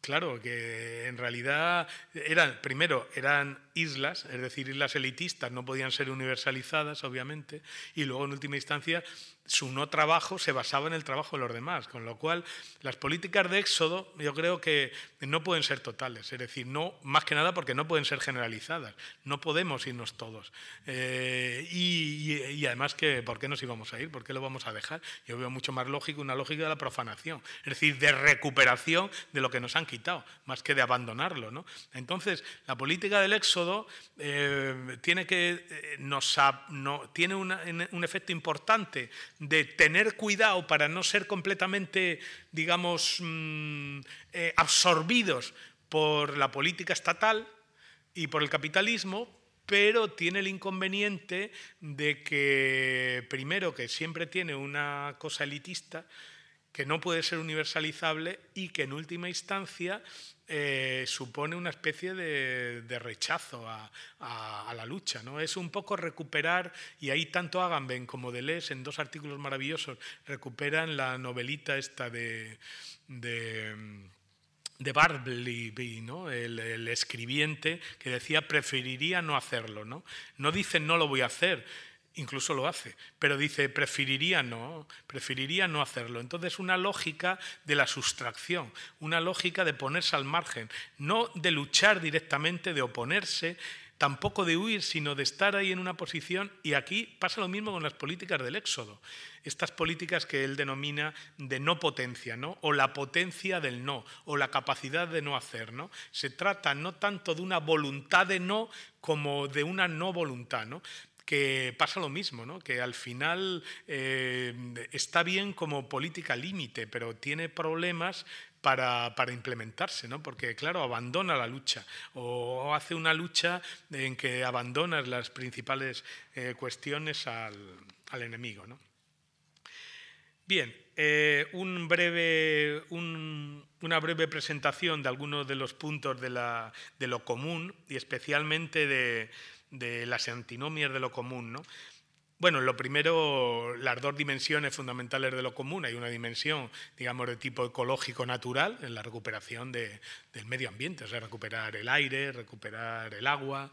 Claro, que en realidad eran, primero, eran islas, es decir, islas elitistas, no podían ser universalizadas, obviamente, y luego, en última instancia, su no trabajo se basaba en el trabajo de los demás, con lo cual las políticas de éxodo yo creo que no pueden ser totales, es decir, no, más que nada porque no pueden ser generalizadas, no podemos irnos todos. Eh, y, además que, ¿por qué nos íbamos a ir? ¿Por qué lo vamos a dejar? Yo veo mucho más lógico una lógica de la profanación, es decir, de recuperación de lo que nos han quitado, más que de abandonarlo. ¿no? Entonces, la política del éxodo eh, tiene, que, eh, tiene un efecto importante de tener cuidado para no ser completamente, digamos, mm, eh, absorbidos por la política estatal y por el capitalismo, pero tiene el inconveniente de que, primero, que siempre tiene una cosa elitista, que no puede ser universalizable y que en última instancia eh, supone una especie de, rechazo a, la lucha. ¿no? Es un poco recuperar, y ahí tanto Agamben como Deleuze, en dos artículos maravillosos, recuperan la novelita esta de... de ¿no? el, escribiente, que decía preferiría no hacerlo. ¿no? no dice no lo voy a hacer, incluso lo hace, pero dice, preferiría no, preferiría no hacerlo. Entonces, una lógica de la sustracción, una lógica de ponerse al margen, no de luchar directamente, de oponerse, tampoco de huir, sino de estar ahí en una posición. Y aquí pasa lo mismo con las políticas del éxodo, estas políticas que él denomina de no potencia, ¿no? o la potencia del no, o la capacidad de no hacer. ¿no? Se trata no tanto de una voluntad de no como de una no voluntad. ¿no? que pasa lo mismo, ¿no? que al final eh, está bien como política límite, pero tiene problemas para, implementarse, ¿no? porque claro, abandona la lucha o hace una lucha en que abandonas las principales eh, cuestiones al, enemigo. ¿no? Bien, eh, una breve presentación de algunos de los puntos de lo común y especialmente de, de las antinomias de lo común, Bueno, lo primero, las dos dimensiones fundamentales de lo común. Hay una dimensión, digamos, de tipo ecológico natural, en la recuperación del medio ambiente, o sea, recuperar el aire, recuperar el agua,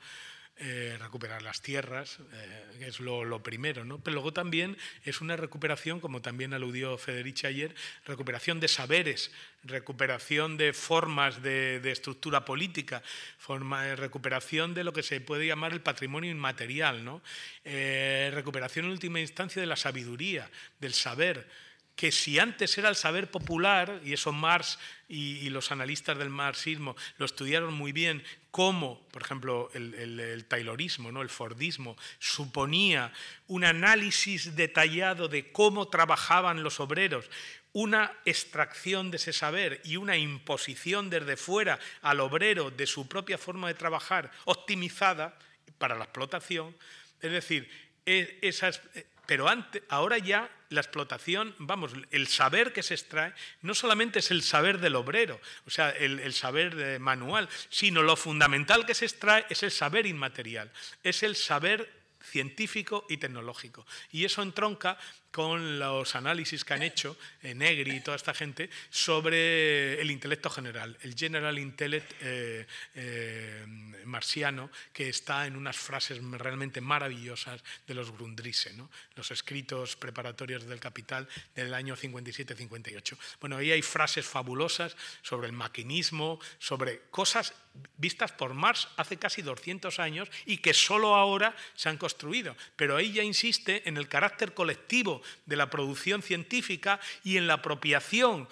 eh, recuperar las tierras, eh, es lo, primero, Pero luego también es una recuperación, como también aludió Federici ayer, recuperación de saberes, recuperación de formas de, estructura política, forma, eh, recuperación de lo que se puede llamar el patrimonio inmaterial, ¿no? recuperación en última instancia de la sabiduría, del saber que si antes era el saber popular, y eso Marx y, los analistas del marxismo lo estudiaron muy bien, cómo, por ejemplo, el, el, taylorismo, ¿no? el fordismo, suponía un análisis detallado de cómo trabajaban los obreros, una extracción de ese saber y una imposición desde fuera al obrero de su propia forma de trabajar optimizada para la explotación, es decir, e, esas, pero ahora ya la explotación, vamos, el saber que se extrae no solamente es el saber del obrero, o sea, el, saber eh, manual, sino lo fundamental que se extrae es el saber inmaterial, es el saber científico y tecnológico. Y eso entronca con los análisis que han hecho Negri y toda esta gente sobre el intelecto general, el general intellect eh, eh, marciano que está en unas frases realmente maravillosas de los Grundrisse, los escritos preparatorios del Capital del año 57-58. Bueno, ahí hay frases fabulosas sobre el maquinismo, sobre cosas vistas por Marx hace casi 200 años y que solo ahora se han construido. Pero ya insiste en el carácter colectivo de la producción científica y en la apropiación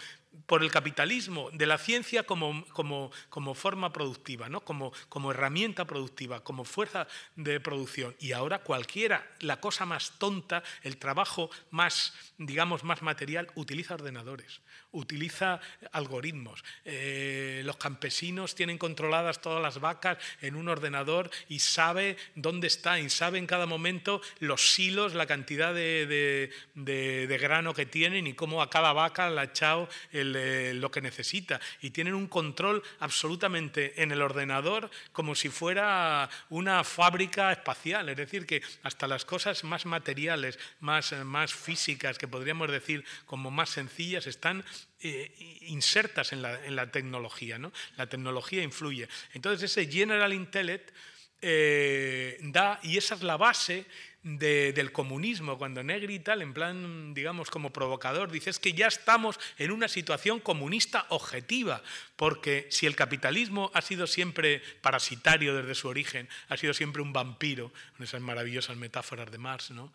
por el capitalismo de la ciencia como, forma productiva, ¿no? como, como herramienta productiva, como fuerza de producción. Y ahora cualquiera, la cosa más tonta, el trabajo más, digamos, más material, utiliza ordenadores utiliza algoritmos. Eh, los campesinos tienen controladas todas las vacas en un ordenador y sabe dónde está y sabe en cada momento los silos, la cantidad de, grano que tienen y cómo a cada vaca la ha echado eh, lo que necesita. Y tienen un control absolutamente en el ordenador como si fuera una fábrica espacial. Es decir, que hasta las cosas más materiales, más, eh, más físicas, que podríamos decir como más sencillas, están eh, insertas en la, tecnología, ¿no? La tecnología influye. Entonces ese general intellect eh, da, y esa es la base del comunismo, cuando Negri y tal, en plan, digamos, como provocador, dice es que ya estamos en una situación comunista objetiva, porque si el capitalismo ha sido siempre parasitario desde su origen, ha sido siempre un vampiro, con esas maravillosas metáforas de Marx, ¿no?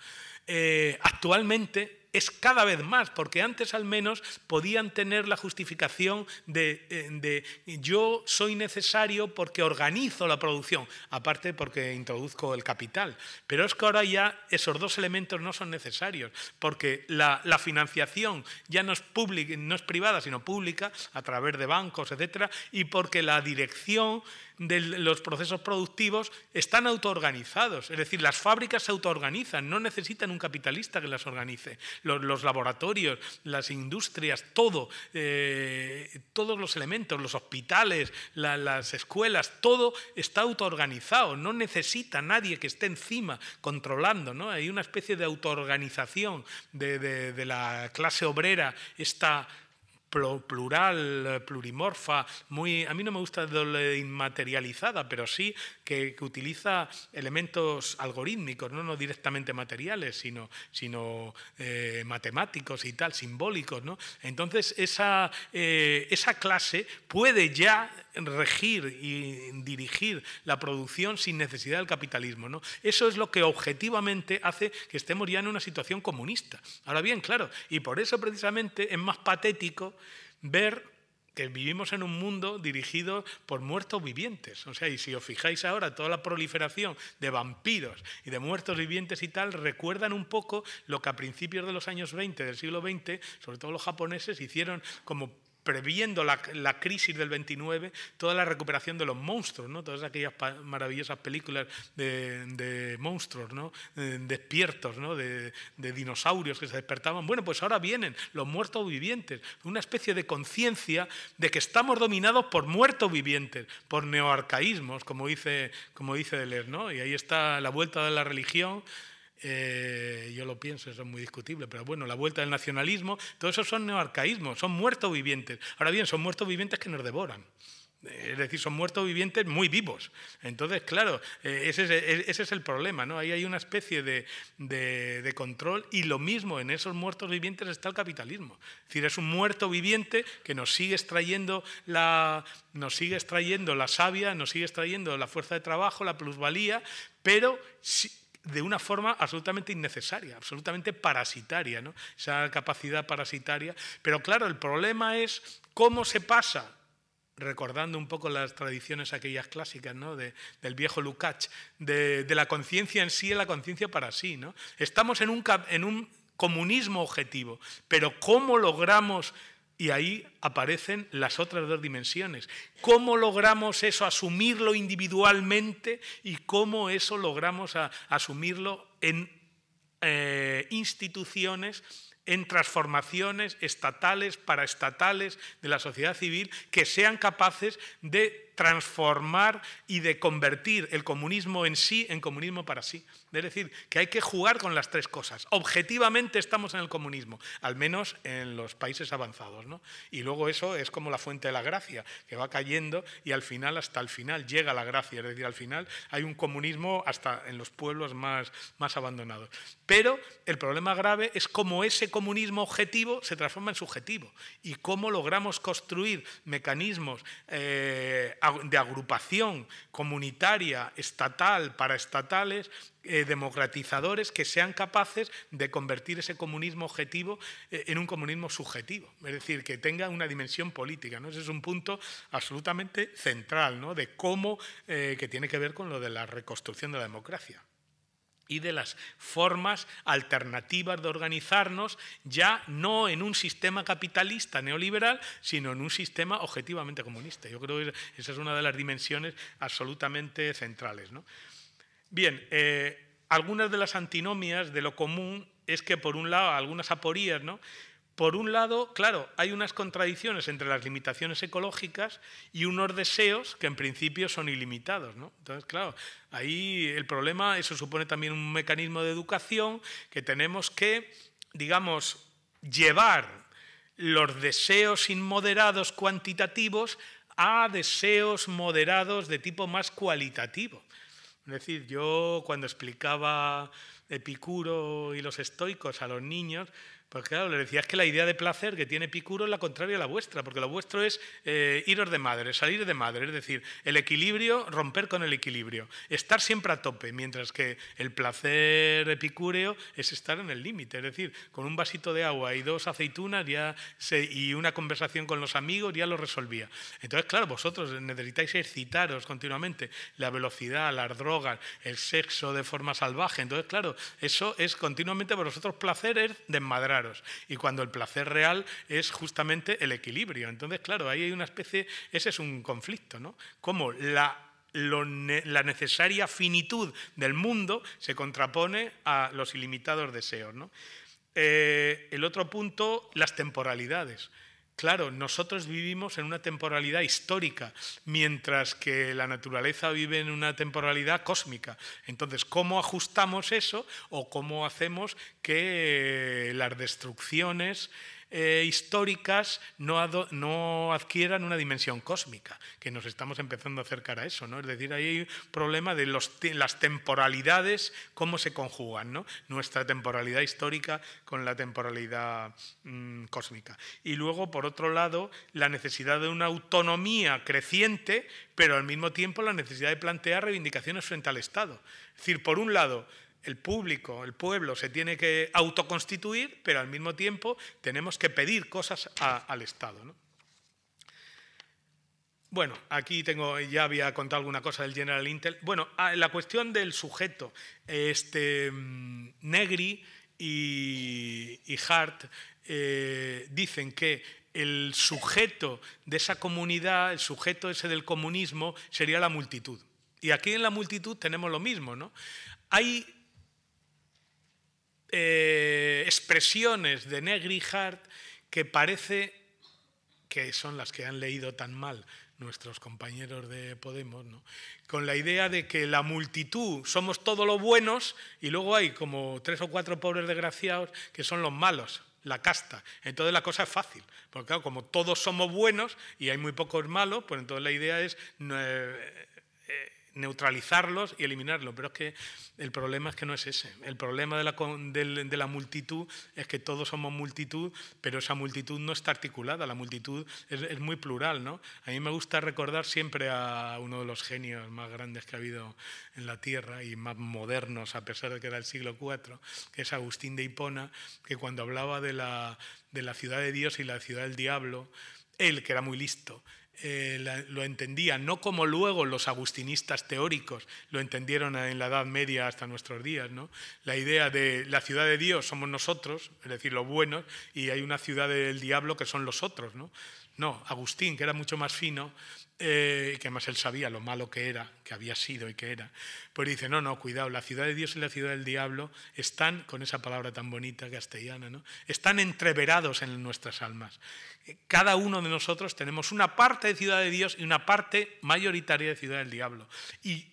Eh, actualmente es cada vez más, porque antes al menos podían tener la justificación eh, de, yo soy necesario porque organizo la producción, aparte porque introduzco el capital. Pero es que ahora ya esos dos elementos no son necesarios, porque la, financiación ya no es, no es privada, sino pública, a través de bancos, etcétera, y porque la dirección de los procesos productivos están autoorganizados. Es decir, las fábricas se autoorganizan, no necesitan un capitalista que las organice los, laboratorios, las industrias, todo, eh, todos los elementos, los hospitales, las escuelas, todo está autoorganizado, no necesita nadie que esté encima controlando, ¿no? Hay una especie de autoorganización de, la clase obrera, está plural, eh, plurimorfa, muy, a mí no me gusta doble inmaterializada, pero sí que, utiliza elementos algorítmicos, ¿no? no directamente materiales, sino, sino eh, matemáticos y tal, simbólicos. ¿no? Entonces, esa, eh, esa clase puede ya regir y dirigir la producción sin necesidad del capitalismo. ¿no? Eso es lo que objetivamente hace que estemos ya en una situación comunista. Ahora bien, claro, y por eso precisamente es más patético ver que vivimos en un mundo dirigido por muertos vivientes. O sea, y si os fijáis ahora, toda la proliferación de vampiros y de muertos vivientes y tal recuerdan un poco lo que a principios de los años 20, del siglo XX, sobre todo los japoneses, hicieron como previendo la, crisis del 29, toda la recuperación de los monstruos, ¿no? todas aquellas maravillosas películas de, monstruos ¿no? Eh, despiertos, ¿no? De, dinosaurios que se despertaban. Bueno, pues ahora vienen los muertos vivientes, una especie de conciencia de que estamos dominados por muertos vivientes, por neoarcaísmos, como dice, como dice Deleuze. ¿no? Y ahí está la vuelta de la religión eh, yo lo pienso, eso es muy discutible, pero bueno, la vuelta del nacionalismo, todo eso son neoarcaísmos, son muertos vivientes. Ahora bien, son muertos vivientes que nos devoran. Eh, es decir, son muertos vivientes muy vivos. Entonces, claro, eh, ese es, el problema, ¿no? Ahí hay una especie de, control y lo mismo, en esos muertos vivientes está el capitalismo. Es decir, es un muerto viviente que nos sigue extrayendo la, nos sigue extrayendo la savia, nos sigue extrayendo la fuerza de trabajo, la plusvalía, pero de una forma absolutamente innecesaria, absolutamente parasitaria, ¿no? esa capacidad parasitaria. Pero claro, el problema es cómo se pasa recordando un poco las tradiciones aquellas clásicas ¿no? de, del viejo Lukács, de, la conciencia en sí a la conciencia para sí. Estamos en un, en un comunismo objetivo, pero ¿cómo logramos y ahí aparecen las otras dos dimensiones. ¿Cómo logramos eso, asumirlo individualmente y cómo eso logramos asumirlo en eh, instituciones, en transformaciones estatales, paraestatales de la sociedad civil, que sean capaces de transformar y de convertir el comunismo en sí en comunismo para sí. Es decir, que hay que jugar con las tres cosas. Objetivamente estamos en el comunismo, al menos en los países avanzados. ¿no? Y luego eso es como la fuente de la gracia, que va cayendo y al final, hasta el final, llega la gracia. Es decir, al final hay un comunismo hasta en los pueblos más, más abandonados. Pero el problema grave es cómo ese comunismo objetivo se transforma en subjetivo y cómo logramos construir mecanismos eh, de agrupación comunitaria, estatal, para estatales, eh, democratizadores que sean capaces de convertir ese comunismo objetivo eh, en un comunismo subjetivo, es decir, que tenga una dimensión política. ¿no? Ese es un punto absolutamente central de cómo, eh, que tiene que ver con lo de la reconstrucción de la democracia y de las formas alternativas de organizarnos ya no en un sistema capitalista neoliberal, sino en un sistema objetivamente comunista. Yo creo que esa es una de las dimensiones absolutamente centrales. Bien, eh, algunas de las antinomias de lo común es que, por un lado, algunas aporías, ¿no? Por un lado, claro, hay unas contradicciones entre las limitaciones ecológicas y unos deseos que en principio son ilimitados. ¿no? Entonces, claro, ahí el problema, eso supone también un mecanismo de educación que tenemos que, digamos, llevar los deseos inmoderados cuantitativos a deseos moderados de tipo más cualitativo. Es decir, yo cuando explicaba Epicuro y los estoicos a los niños, pues claro, le decía, es que la idea de placer que tiene Picuro es la contraria a la vuestra, porque lo vuestro es eh, iros de madre, salir de madre, es decir, el equilibrio, romper con el equilibrio, estar siempre a tope, mientras que el placer epicúreo es estar en el límite, es decir, con un vasito de agua y dos aceitunas ya y una conversación con los amigos ya lo resolvía. Entonces, claro, vosotros necesitáis excitaros continuamente, la velocidad, las drogas, el sexo de forma salvaje, entonces, claro, eso es continuamente para vosotros placer es desmadrar y cuando el placer real es justamente el equilibrio. Entonces, claro, ahí hay una especie, ese es un conflicto, ¿no? Como la necesaria finitud del mundo se contrapone a los ilimitados deseos. ¿no? Eh, el otro punto, las temporalidades. Claro, nosotros vivimos en una temporalidad histórica, mientras que la naturaleza vive en una temporalidad cósmica. Entonces, ¿cómo ajustamos eso o cómo hacemos que las destrucciones eh, históricas no, adquieran una dimensión cósmica, que nos estamos empezando a acercar a eso, ¿no? Es decir, ahí hay un problema de los, las temporalidades, cómo se conjugan, Nuestra temporalidad histórica con la temporalidad mm, cósmica. Y luego, por otro lado, la necesidad de una autonomía creciente, pero al mismo tiempo la necesidad de plantear reivindicaciones frente al Estado. Es decir, por un lado, el público, el pueblo se tiene que autoconstituir, pero al mismo tiempo tenemos que pedir cosas al Estado. Bueno, aquí tengo, ya había contado alguna cosa del General Intel. Bueno, ah, la cuestión del sujeto. Este, mm, Negri y, Hart eh, dicen que el sujeto de esa comunidad, el sujeto ese del comunismo, sería la multitud. Y aquí en la multitud tenemos lo mismo, ¿no? Hay eh, expresiones de Negri Hart que parece que son las que han leído tan mal nuestros compañeros de Podemos, ¿no? con la idea de que la multitud somos todos los buenos y luego hay como tres o cuatro pobres desgraciados que son los malos, la casta. Entonces la cosa es fácil, porque como todos somos buenos y hay muy pocos malos, pues entonces la idea es... Eh, eh, neutralizarlos y eliminarlos. Pero es que el problema es que no es ese. El problema de la, multitud es que todos somos multitud, pero esa multitud no está articulada. La multitud es, muy plural. ¿no? A mí me gusta recordar siempre a uno de los genios más grandes que ha habido en la Tierra y más modernos, a pesar de que era el siglo IV, que es Agustín de Hipona, que cuando hablaba de la ciudad de Dios y la ciudad del diablo, él, que era muy listo, eh, lo entendía, no como luego los agustinistas teóricos lo entendieron en la Edad Media hasta nuestros días. ¿no? La idea de la ciudad de Dios somos nosotros, es decir, los buenos, y hay una ciudad del diablo que son los otros. no Agustín, que era mucho más fino, eh, que además él sabía lo malo que era, que había sido y que era, pero pues dice, no, no, cuidado, la ciudad de Dios y la ciudad del diablo están, con esa palabra tan bonita castellana, ¿no? están entreverados en nuestras almas. Cada uno de nosotros tenemos una parte de ciudad de Dios y una parte mayoritaria de ciudad del diablo. Y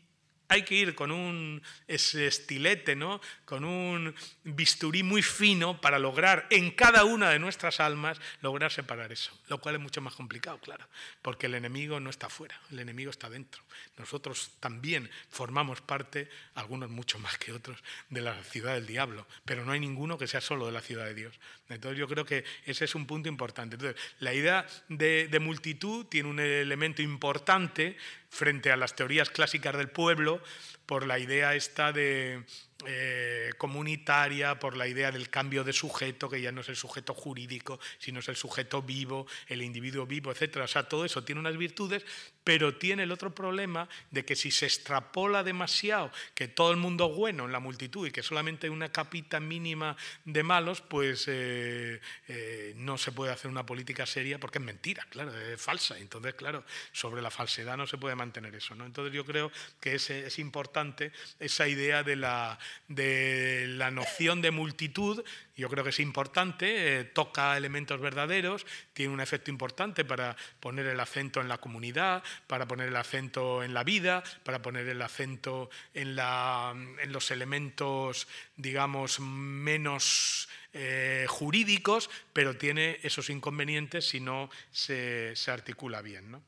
hay que ir con un estilete, ¿no? con un bisturí muy fino para lograr en cada una de nuestras almas lograr separar eso, lo cual es mucho más complicado, claro, porque el enemigo no está fuera, el enemigo está dentro. Nosotros también formamos parte, algunos mucho más que otros, de la ciudad del diablo, pero no hay ninguno que sea solo de la ciudad de Dios. Entonces yo creo que ese es un punto importante. la idea de, multitud tiene un elemento importante frente a las teorías clásicas del pueblo por la idea esta de eh, comunitaria, por la idea del cambio de sujeto, que ya no es el sujeto jurídico, sino es el sujeto vivo, el individuo vivo, etc. O sea, todo eso tiene unas virtudes, pero tiene el otro problema de que si se extrapola demasiado, que todo el mundo es bueno en la multitud y que solamente hay una capita mínima de malos, pues eh, eh, no se puede hacer una política seria porque es mentira, claro, es falsa. Entonces, claro, sobre la falsedad no se puede mantener eso. ¿no? Entonces yo creo que es, es importante esa idea de la, de la noción de multitud yo creo que es importante, eh, toca elementos verdaderos, tiene un efecto importante para poner el acento en la comunidad, para poner el acento en la vida, para poner el acento en, la, en los elementos, digamos, menos eh, jurídicos, pero tiene esos inconvenientes si no se, articula bien. ¿no?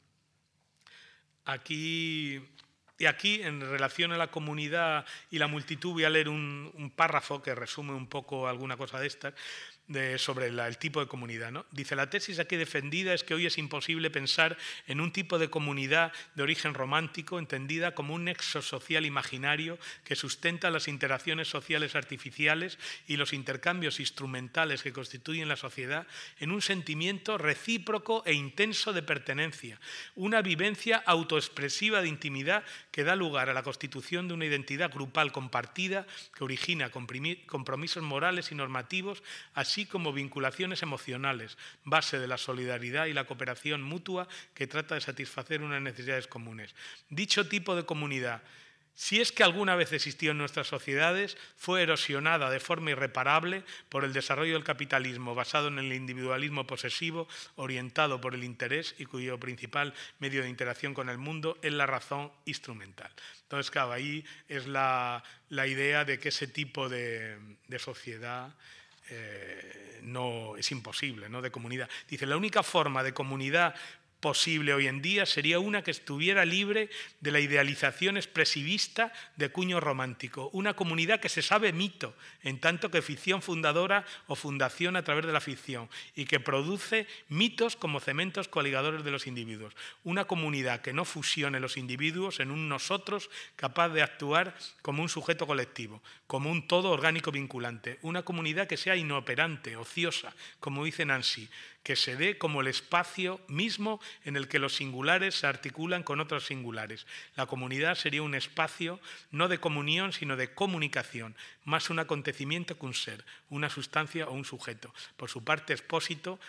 Aquí y aquí, en relación a la comunidad y la multitud, voy a leer un, párrafo que resume un poco alguna cosa de estas sobre el tipo de comunidad. ¿no? Dice, la tesis aquí defendida es que hoy es imposible pensar en un tipo de comunidad de origen romántico, entendida como un nexo social imaginario que sustenta las interacciones sociales artificiales y los intercambios instrumentales que constituyen la sociedad en un sentimiento recíproco e intenso de pertenencia, una vivencia autoexpresiva de intimidad que da lugar a la constitución de una identidad grupal compartida que origina compromisos morales y normativos, así así como vinculaciones emocionales, base de la solidaridad y la cooperación mutua que trata de satisfacer unas necesidades comunes. Dicho tipo de comunidad, si es que alguna vez existió en nuestras sociedades, fue erosionada de forma irreparable por el desarrollo del capitalismo basado en el individualismo posesivo, orientado por el interés y cuyo principal medio de interacción con el mundo es la razón instrumental. Entonces, claro, ahí es la, idea de que ese tipo de sociedad eh, no, es imposible, ¿no? De comunidad. Dice, la única forma de comunidad posible hoy en día sería una que estuviera libre de la idealización expresivista de cuño romántico, una comunidad que se sabe mito, en tanto que ficción fundadora o fundación a través de la ficción, y que produce mitos como cementos coligadores de los individuos, una comunidad que no fusione los individuos en un nosotros capaz de actuar como un sujeto colectivo, como un todo orgánico vinculante, una comunidad que sea inoperante, ociosa, como dice Nancy, que se dé como el espacio mismo en el que los singulares se articulan con otros singulares. La comunidad sería un espacio no de comunión, sino de comunicación, más un acontecimiento que un ser, una sustancia o un sujeto. Por su parte, Expósito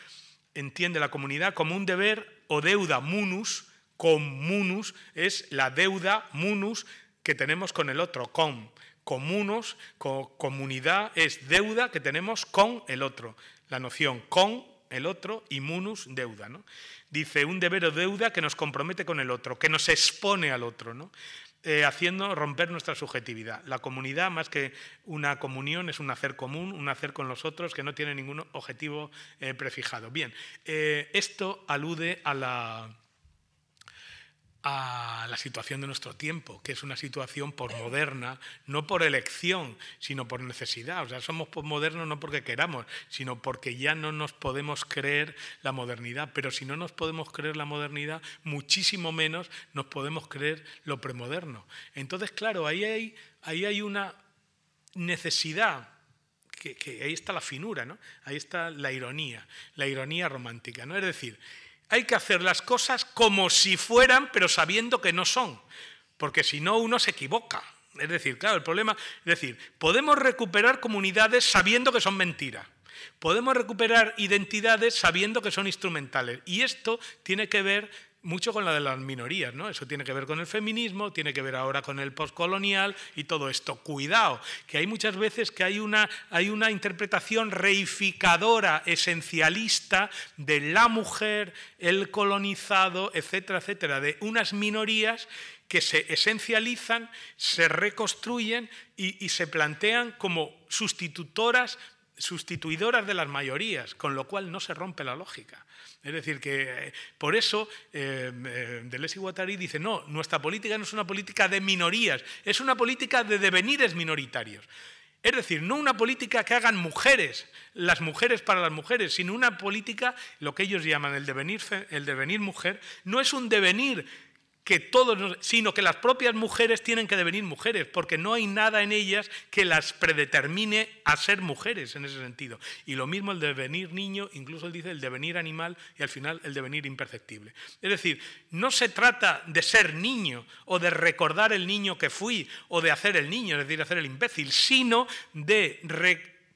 entiende la comunidad como un deber o deuda munus, con es la deuda munus que tenemos con el otro, con, comunos, comunidad es deuda que tenemos con el otro. La noción con el otro y munus deuda. ¿no? Dice un deber o deuda que nos compromete con el otro, que nos expone al otro, ¿no? Eh, haciendo romper nuestra subjetividad. La comunidad, más que una comunión, es un hacer común, un hacer con los otros que no tiene ningún objetivo eh, prefijado. Bien, eh, esto alude a la a la situación de nuestro tiempo, que es una situación posmoderna, no por elección, sino por necesidad. O sea, somos posmodernos no porque queramos, sino porque ya no nos podemos creer la modernidad. Pero si no nos podemos creer la modernidad, muchísimo menos nos podemos creer lo premoderno. Entonces, claro, ahí hay, ahí hay una necesidad que, ahí está la finura, ¿no? Ahí está la ironía, la ironía romántica, ¿no? Es decir, hay que hacer las cosas como si fueran, pero sabiendo que no son, porque si no uno se equivoca. Es decir, claro, el problema, es decir, podemos recuperar comunidades sabiendo que son mentiras. Podemos recuperar identidades sabiendo que son instrumentales. Y esto tiene que ver mucho con la de las minorías, ¿no? Eso tiene que ver con el feminismo, tiene que ver ahora con el postcolonial y todo esto. Cuidado, que hay muchas veces que hay una, hay una interpretación reificadora, esencialista de la mujer, el colonizado, etcétera, etcétera, de unas minorías que se esencializan, se reconstruyen y, y se plantean como sustitutoras, sustituidoras de las mayorías, con lo cual no se rompe la lógica. Es decir, que eh, por eso eh, eh Deleuze y Guattari no, nuestra política no es una política de minorías, es una política de devenires minoritarios. Es decir, no una política que hagan mujeres, las mujeres para las mujeres, sino una política, lo que ellos llaman el devenir, el devenir mujer, no es un devenir todos, sino que las propias mujeres tienen que devenir mujeres, porque no hay nada en ellas que las predetermine a ser mujeres en ese sentido. Y lo mismo el devenir niño, incluso él dice el devenir animal y al final el devenir imperceptible. Es decir, no se trata de ser niño o de recordar el niño que fui o de hacer el niño, es decir, hacer el imbécil, sino de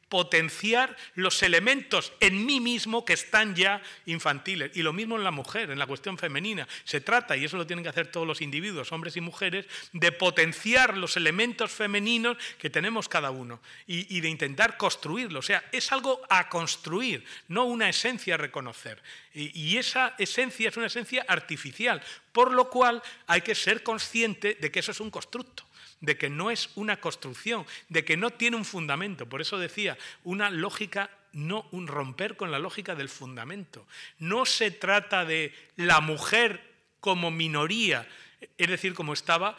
potenciar los elementos en mí mismo que están ya infantiles. Y lo mismo en la mujer, en la cuestión femenina. Se trata, y eso lo tienen que hacer todos los individuos, hombres y mujeres, de potenciar los elementos femeninos que tenemos cada uno y, de intentar construirlo. O sea, es algo a construir, no una esencia a reconocer. y esa esencia es una esencia artificial, por lo cual hay que ser consciente de que eso es un constructo de que no es una construcción, de que no tiene un fundamento. Por eso decía, una lógica no un romper con la lógica del fundamento. No se trata de la mujer como minoría, es decir, como estaba,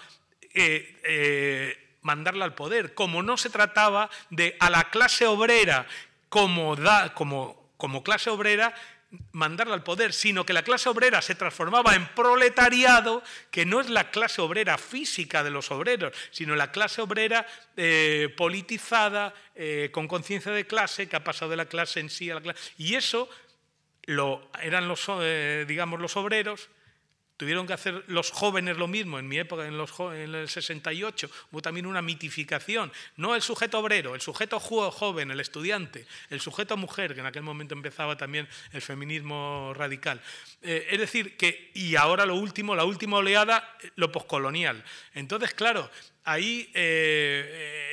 eh, eh, mandarla al poder, como no se trataba de a la clase obrera como, como, como clase obrera mandarla al poder, sino que la clase obrera se transformaba en proletariado, que no es la clase obrera física de los obreros, sino la clase obrera eh, politizada, eh, con conciencia de clase, que ha pasado de la clase en sí a la clase. Y eso lo, eran los, eh, digamos, los obreros Tuvieron que hacer los jóvenes lo mismo, en mi época, en, los, en el 68, hubo también una mitificación. No el sujeto obrero, el sujeto joven, el estudiante, el sujeto mujer, que en aquel momento empezaba también el feminismo radical. Eh, es decir, que, y ahora lo último, la última oleada, eh, lo poscolonial. Entonces, claro, ahí... Eh,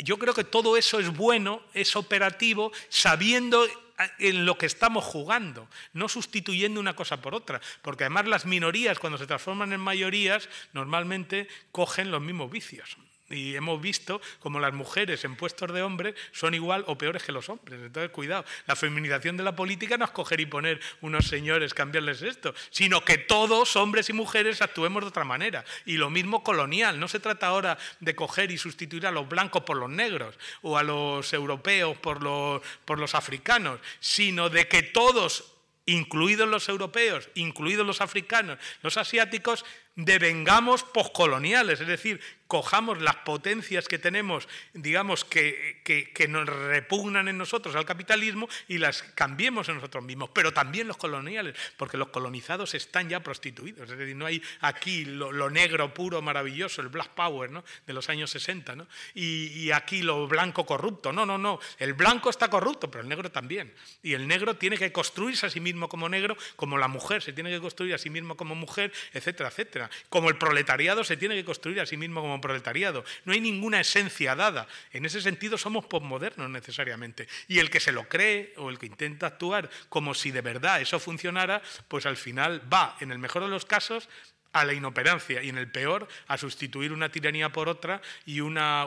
yo creo que todo eso es bueno, es operativo, sabiendo en lo que estamos jugando, no sustituyendo una cosa por otra, porque además las minorías cuando se transforman en mayorías normalmente cogen los mismos vicios. Y hemos visto como las mujeres en puestos de hombres son igual o peores que los hombres. Entonces, cuidado, la feminización de la política no es coger y poner unos señores, cambiarles esto, sino que todos, hombres y mujeres, actuemos de otra manera. Y lo mismo colonial. No se trata ahora de coger y sustituir a los blancos por los negros o a los europeos por los, por los africanos, sino de que todos, incluidos los europeos, incluidos los africanos, los asiáticos, devengamos poscoloniales, es decir, cojamos las potencias que tenemos, digamos, que, que, nos repugnan en nosotros al capitalismo y las cambiemos en nosotros mismos, pero también los coloniales, porque los colonizados están ya prostituidos, es decir, no hay aquí lo, negro puro maravilloso, el black power de los años 60, y, y aquí lo blanco corrupto, no, no, no, el blanco está corrupto, pero el negro también, y el negro tiene que construirse a sí mismo como negro, como la mujer se tiene que construir a sí mismo como mujer, etcétera, etcétera. Como el proletariado se tiene que construir a sí mismo como proletariado. No hay ninguna esencia dada. En ese sentido somos posmodernos necesariamente. Y el que se lo cree o el que intenta actuar como si de verdad eso funcionara, pues al final va, en el mejor de los casos, a la inoperancia y en el peor a sustituir una tiranía por otra y una,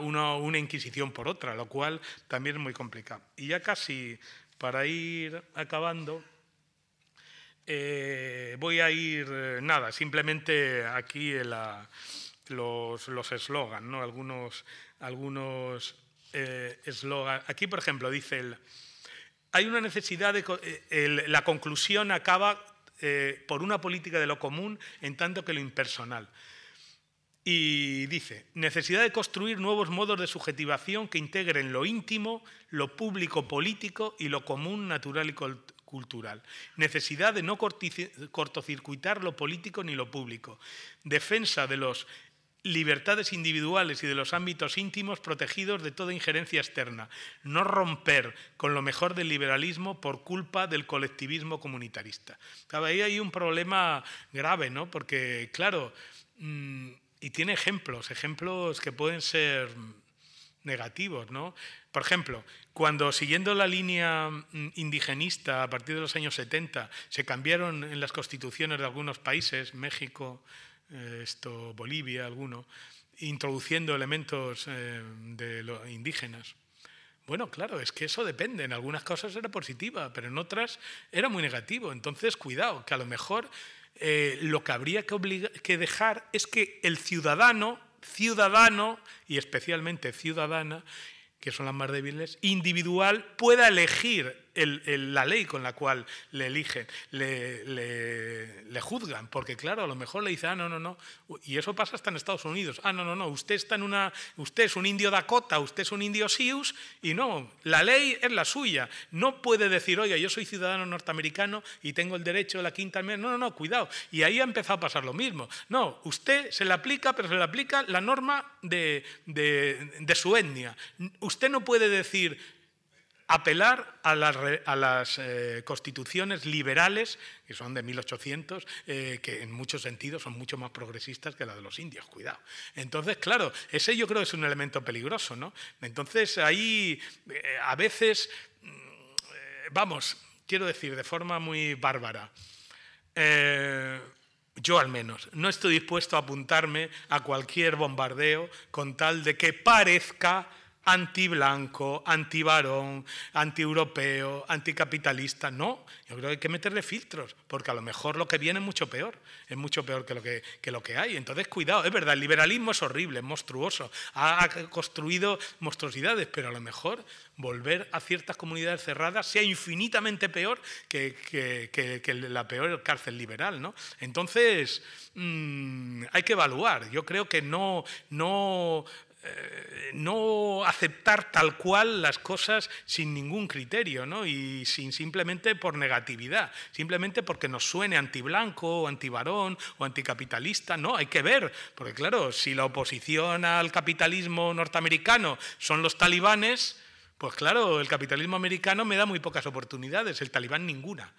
inquisición por otra, lo cual también es muy complicado. Y ya casi para ir acabando, eh, voy a ir, eh, nada, simplemente aquí en los eslogans, ¿no? algunos, algunos eh, eslogans. aquí, por ejemplo, dice el, hay una necesidad de... la conclusión acaba por una política de lo común en tanto que lo impersonal. Y dice, necesidad de construir nuevos modos de subjetivación que integren lo íntimo, lo público político y lo común natural y cultural cultural. Necesidad de no cortocircuitar lo político ni lo público. Defensa de las libertades individuales y de los ámbitos íntimos protegidos de toda injerencia externa. No romper con lo mejor del liberalismo por culpa del colectivismo comunitarista. Ahí hay un problema grave, ¿no? Porque, claro, mm, y tiene ejemplos, ejemplos que pueden ser negativos, ¿no? Por ejemplo, cuando siguiendo la línea mm, indigenista a partir de los años 70 se cambiaron en las constituciones de algunos países, México, eh, esto, Bolivia, alguno, introduciendo elementos eh, de los indígenas. Bueno, claro, es que eso depende. En algunas cosas era positiva, pero en otras era muy negativo. Entonces, cuidado, que a lo mejor eh, lo que habría que, que dejar es que el ciudadano ciudadano, y especialmente ciudadana, que son las más débiles, individual, pueda elegir la ley con la cual le eligen, le, le, juzgan, porque claro, a lo mejor le dicen, ah, no, no, no, y eso pasa hasta en Estados Unidos, ah, no, no, no, usted, está en una, usted es un indio Dakota, usted es un indio Sioux, y no, la ley es la suya, no puede decir, oiga, yo soy ciudadano norteamericano y tengo el derecho a la quinta no, no, no, cuidado, y ahí ha empezado a pasar lo mismo, no, usted se le aplica, pero se le aplica la norma de, de su etnia, usted no puede decir, apelar a las, eh, constituciones liberales, que son de 1800, eh, que en muchos sentidos son mucho más progresistas que la de los indios, cuidado. Entonces, claro, ese yo creo que es un elemento peligroso, ¿no? Entonces, ahí eh, a veces, mm, vamos, quiero decir, de forma muy bárbara, yo al menos, no estoy dispuesto a apuntarme a cualquier bombardeo con tal de que parezca antiblanco, antivarón, antieuropeo, anticapitalista. No, yo creo que hay que meterle filtros, porque a lo mejor lo que viene es mucho peor, es mucho peor que lo que, lo que hay. Entonces, cuidado, es verdad, el liberalismo es horrible, es monstruoso, ha, construido monstruosidades, pero a lo mejor volver a ciertas comunidades cerradas sea infinitamente peor que, la peor cárcel liberal. ¿no? Entonces, mm, hay que evaluar. Yo creo que no, no eh, no aceptar tal cual las cosas sin ningún criterio ¿no? y sin, simplemente por negatividad, simplemente porque nos suene antiblanco o varón o anticapitalista. No, hay que ver, porque claro, si la oposición al capitalismo norteamericano son los talibanes, pues claro, el capitalismo americano me da muy pocas oportunidades, el talibán ninguna.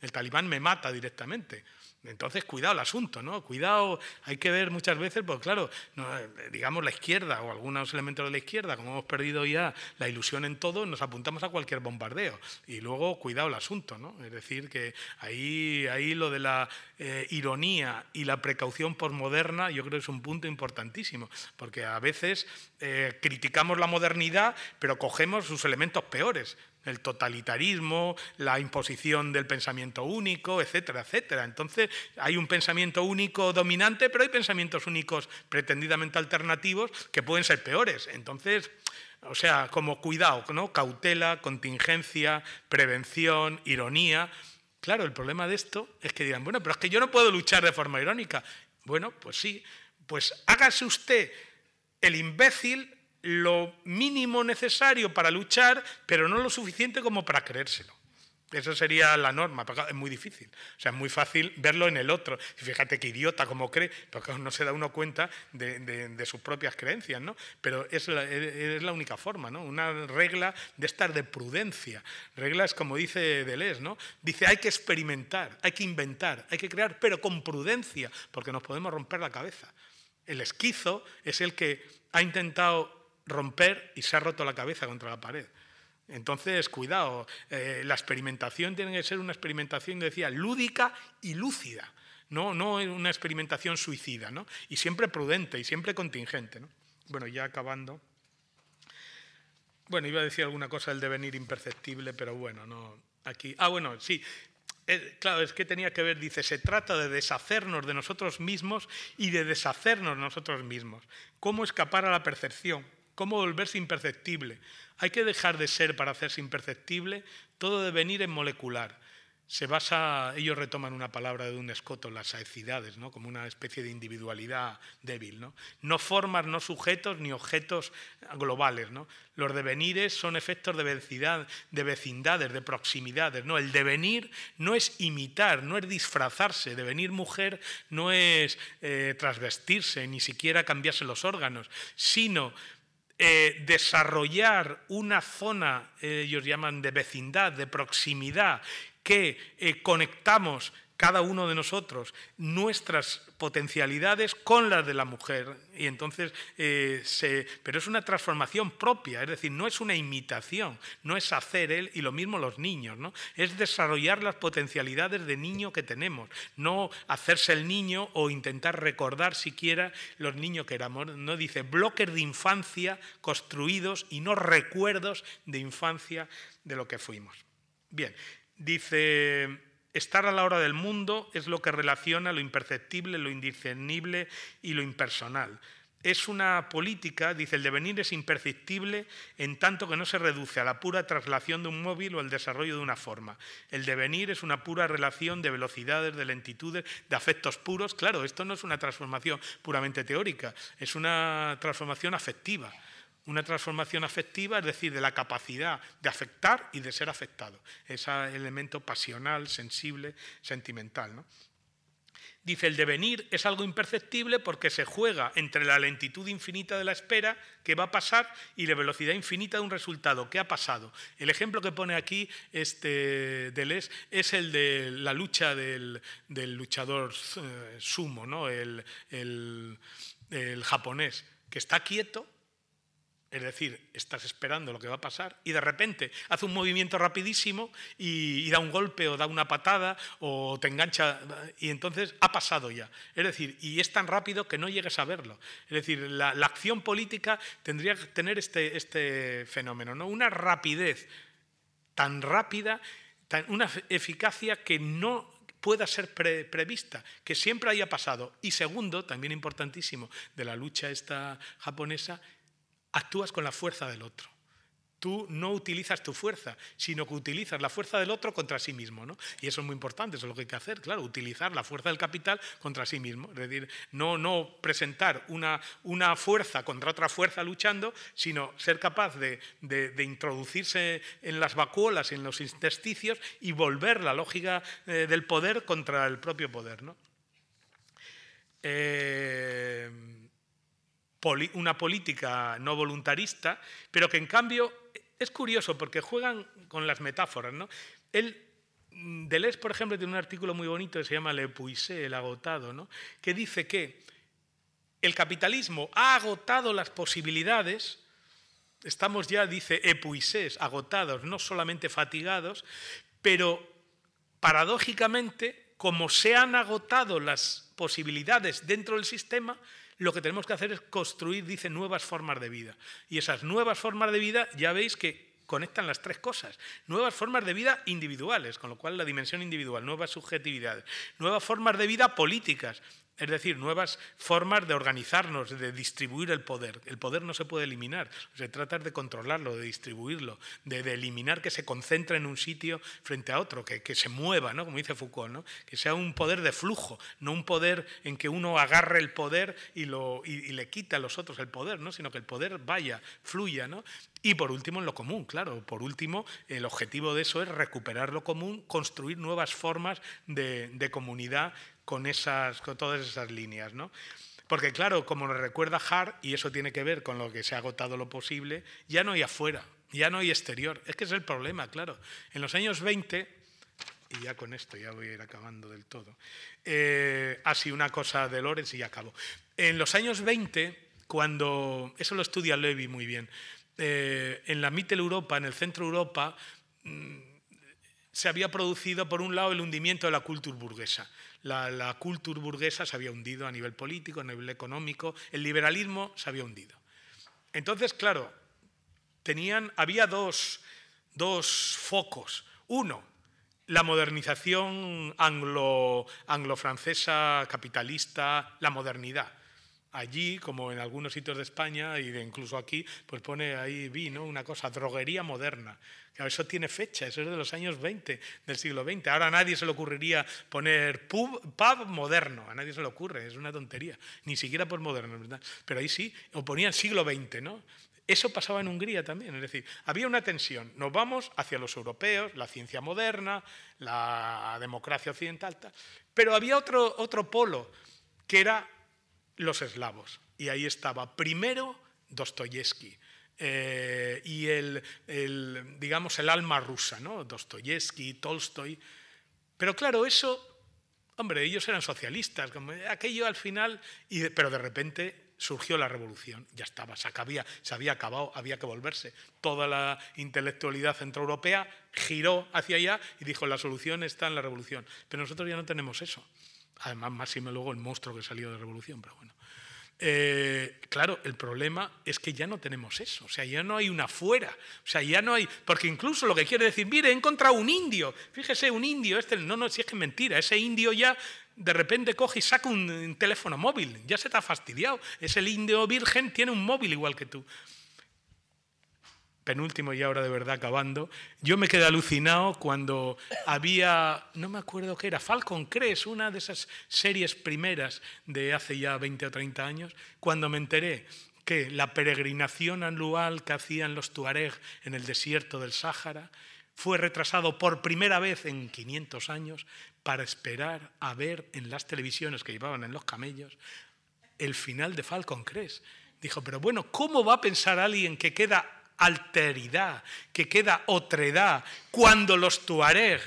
El talibán me mata directamente. Entonces, cuidado el asunto, ¿no? Cuidado, hay que ver muchas veces, pues claro, no, eh, digamos la izquierda o algunos elementos de la izquierda, como hemos perdido ya la ilusión en todo, nos apuntamos a cualquier bombardeo. Y luego, cuidado el asunto, ¿no? Es decir, que ahí, ahí lo de la eh, ironía y la precaución posmoderna, yo creo que es un punto importantísimo, porque a veces eh, criticamos la modernidad, pero cogemos sus elementos peores el totalitarismo, la imposición del pensamiento único, etcétera, etcétera. Entonces hay un pensamiento único dominante, pero hay pensamientos únicos pretendidamente alternativos que pueden ser peores. Entonces, o sea, como cuidado, ¿no? Cautela, contingencia, prevención, ironía. Claro, el problema de esto es que dirán, bueno, pero es que yo no puedo luchar de forma irónica. Bueno, pues sí, pues hágase usted el imbécil lo mínimo necesario para luchar, pero no lo suficiente como para creérselo. Esa sería la norma, es muy difícil. O sea, es muy fácil verlo en el otro. Y fíjate qué idiota, como cree, porque no se da uno cuenta de, sus propias creencias, ¿no? Pero es la, es la, única forma, ¿no? Una regla de estar de prudencia. Reglas, como dice Deleuze, ¿no? Dice, hay que experimentar, hay que inventar, hay que crear, pero con prudencia, porque nos podemos romper la cabeza. El esquizo es el que ha intentado romper y se ha roto la cabeza contra la pared. Entonces, cuidado, eh, la experimentación tiene que ser una experimentación, decía, lúdica y lúcida, no, no una experimentación suicida, ¿no? y siempre prudente y siempre contingente. Bueno, ya acabando. Bueno, iba a decir alguna cosa del devenir imperceptible, pero bueno, no aquí. Ah, bueno, sí. Eh, claro, es que tenía que ver, dice, se trata de deshacernos de nosotros mismos y de deshacernos nosotros mismos. ¿Cómo escapar a la percepción? cómo volverse imperceptible. Hay que dejar de ser para hacerse imperceptible, todo devenir en molecular. Se basa, ellos retoman una palabra de un escoto, las aecidades, ¿no? como una especie de individualidad débil. No, no formas, no sujetos, ni objetos globales. ¿no? Los devenires son efectos de, vecidad, de vecindades, de proximidades. ¿no? El devenir no es imitar, no es disfrazarse. Devenir mujer no es eh, trasvestirse, ni siquiera cambiarse los órganos, sino eh, desarrollar una zona, eh, ellos llaman de vecindad, de proximidad, que eh, conectamos cada uno de nosotros, nuestras potencialidades con las de la mujer. Y entonces, eh, se, pero es una transformación propia, es decir, no es una imitación, no es hacer él y lo mismo los niños, ¿no? Es desarrollar las potencialidades de niño que tenemos, no hacerse el niño o intentar recordar siquiera los niños que éramos. No dice bloques de infancia construidos y no recuerdos de infancia de lo que fuimos. Bien, dice Estar a la hora del mundo es lo que relaciona lo imperceptible, lo indiscernible y lo impersonal. Es una política, dice, el devenir es imperceptible en tanto que no se reduce a la pura traslación de un móvil o al desarrollo de una forma. El devenir es una pura relación de velocidades, de lentitudes, de afectos puros. Claro, esto no es una transformación puramente teórica, es una transformación afectiva. Una transformación afectiva, es decir, de la capacidad de afectar y de ser afectado. Ese elemento pasional, sensible, sentimental. ¿no? Dice, el devenir es algo imperceptible porque se juega entre la lentitud infinita de la espera que va a pasar y la velocidad infinita de un resultado que ha pasado. El ejemplo que pone aquí este Deleuze es el de la lucha del, luchador eh, sumo, el, el japonés, que está quieto es decir, estás esperando lo que va a pasar y de repente hace un movimiento rapidísimo y, da un golpe o da una patada o te engancha y entonces ha pasado ya. Es decir, y es tan rápido que no llegues a verlo. Es decir, la, acción política tendría que tener este, este fenómeno, ¿no? una rapidez tan rápida, una eficacia que no pueda ser prevista, que siempre haya pasado. Y segundo, también importantísimo, de la lucha esta japonesa, actúas con la fuerza del otro. Tú no utilizas tu fuerza, sino que utilizas la fuerza del otro contra sí mismo. ¿no? Y eso es muy importante, eso es lo que hay que hacer, claro, utilizar la fuerza del capital contra sí mismo. Es decir, no, no presentar una, una fuerza contra otra fuerza luchando, sino ser capaz de, introducirse en las vacuolas, en los intersticios y volver la lógica eh, del poder contra el propio poder. ¿no? Eh una política no voluntarista, pero que en cambio es curioso porque juegan con las metáforas. ¿no? Él, mm, Deleuze, por ejemplo, tiene un artículo muy bonito que se llama Le Puisé, el agotado, ¿no? que dice que el capitalismo ha agotado las posibilidades, estamos ya, dice, epuisés, agotados, no solamente fatigados, pero paradójicamente, como se han agotado las posibilidades dentro del sistema, lo que tenemos que hacer es construir, dice, nuevas formas de vida. Y esas nuevas formas de vida, ya veis que conectan las tres cosas. Nuevas formas de vida individuales, con lo cual la dimensión individual, nuevas subjetividades, nuevas formas de vida políticas, es decir, nuevas formas de organizarnos, de distribuir el poder. El poder no se puede eliminar, se trata de controlarlo, de distribuirlo, de, eliminar que se concentre en un sitio frente a otro, que, se mueva, ¿no? como dice Foucault, ¿no? que sea un poder de flujo, no un poder en que uno agarre el poder y, lo, le quita a los otros el poder, ¿no? sino que el poder vaya, fluya. ¿no? Y por último, en lo común, claro, por último, el objetivo de eso es recuperar lo común, construir nuevas formas de, de comunidad con, esas, con todas esas líneas. ¿no? Porque claro, como nos recuerda Hart, y eso tiene que ver con lo que se ha agotado lo posible, ya no hay afuera, ya no hay exterior. Es que es el problema, claro. En los años 20, y ya con esto ya voy a ir acabando del todo, eh, así una cosa de Lorenz y ya acabo. En los años 20, cuando, eso lo estudia Levy muy bien, eh, en la Mittel Europa, en el Centro Europa, mm, se había producido, por un lado, el hundimiento de la cultura burguesa. La, cultura burguesa se había hundido a nivel político, a nivel económico, el liberalismo se había hundido. Entonces, claro, tenían, había dos, focos. Uno, la modernización anglo, anglo-francesa, capitalista, la modernidad allí, como en algunos sitios de España y de incluso aquí, pues pone ahí vino, una cosa, droguería moderna. a eso tiene fecha, eso es de los años 20, del siglo XX. Ahora a nadie se le ocurriría poner pub, pub moderno, a nadie se le ocurre, es una tontería, ni siquiera por moderno, Pero ahí sí, o ponían siglo XX, ¿no? Eso pasaba en Hungría también, es decir, había una tensión, nos vamos hacia los europeos, la ciencia moderna, la democracia occidental, pero había otro, otro polo, que era los eslavos. Y ahí estaba primero Dostoyevsky. Eh, y el, digamos, el alma rusa, ¿no? Dostoyevsky, Tolstoy. Pero claro, eso, hombre, ellos eran socialistas, como aquello al final, y, pero de repente surgió la revolución, ya estaba, se, se había acabado, había que volverse. Toda la intelectualidad centroeuropea giró hacia allá y dijo, la solución está en la revolución. Pero nosotros ya no tenemos eso. Además, máximo luego el monstruo que salió de la revolución, pero bueno. Eh, claro, el problema es que ya no tenemos eso, o sea, ya no hay una fuera, o sea, ya no hay, porque incluso lo que quiere decir, mire, he encontrado un indio, fíjese, un indio, este, no, no, si es que es mentira, ese indio ya de repente coge y saca un, teléfono móvil, ya se te ha fastidiado, Ese indio virgen, tiene un móvil igual que tú penúltimo y ahora de verdad acabando, yo me quedé alucinado cuando había, no me acuerdo qué era, Falcon Crest, una de esas series primeras de hace ya 20 o 30 años, cuando me enteré que la peregrinación anual que hacían los Tuareg en el desierto del Sáhara fue retrasado por primera vez en 500 años para esperar a ver en las televisiones que llevaban en los camellos el final de Falcon Crest. Dijo, pero bueno, ¿cómo va a pensar alguien que queda alteridad, que queda otredad, cuando los tuareg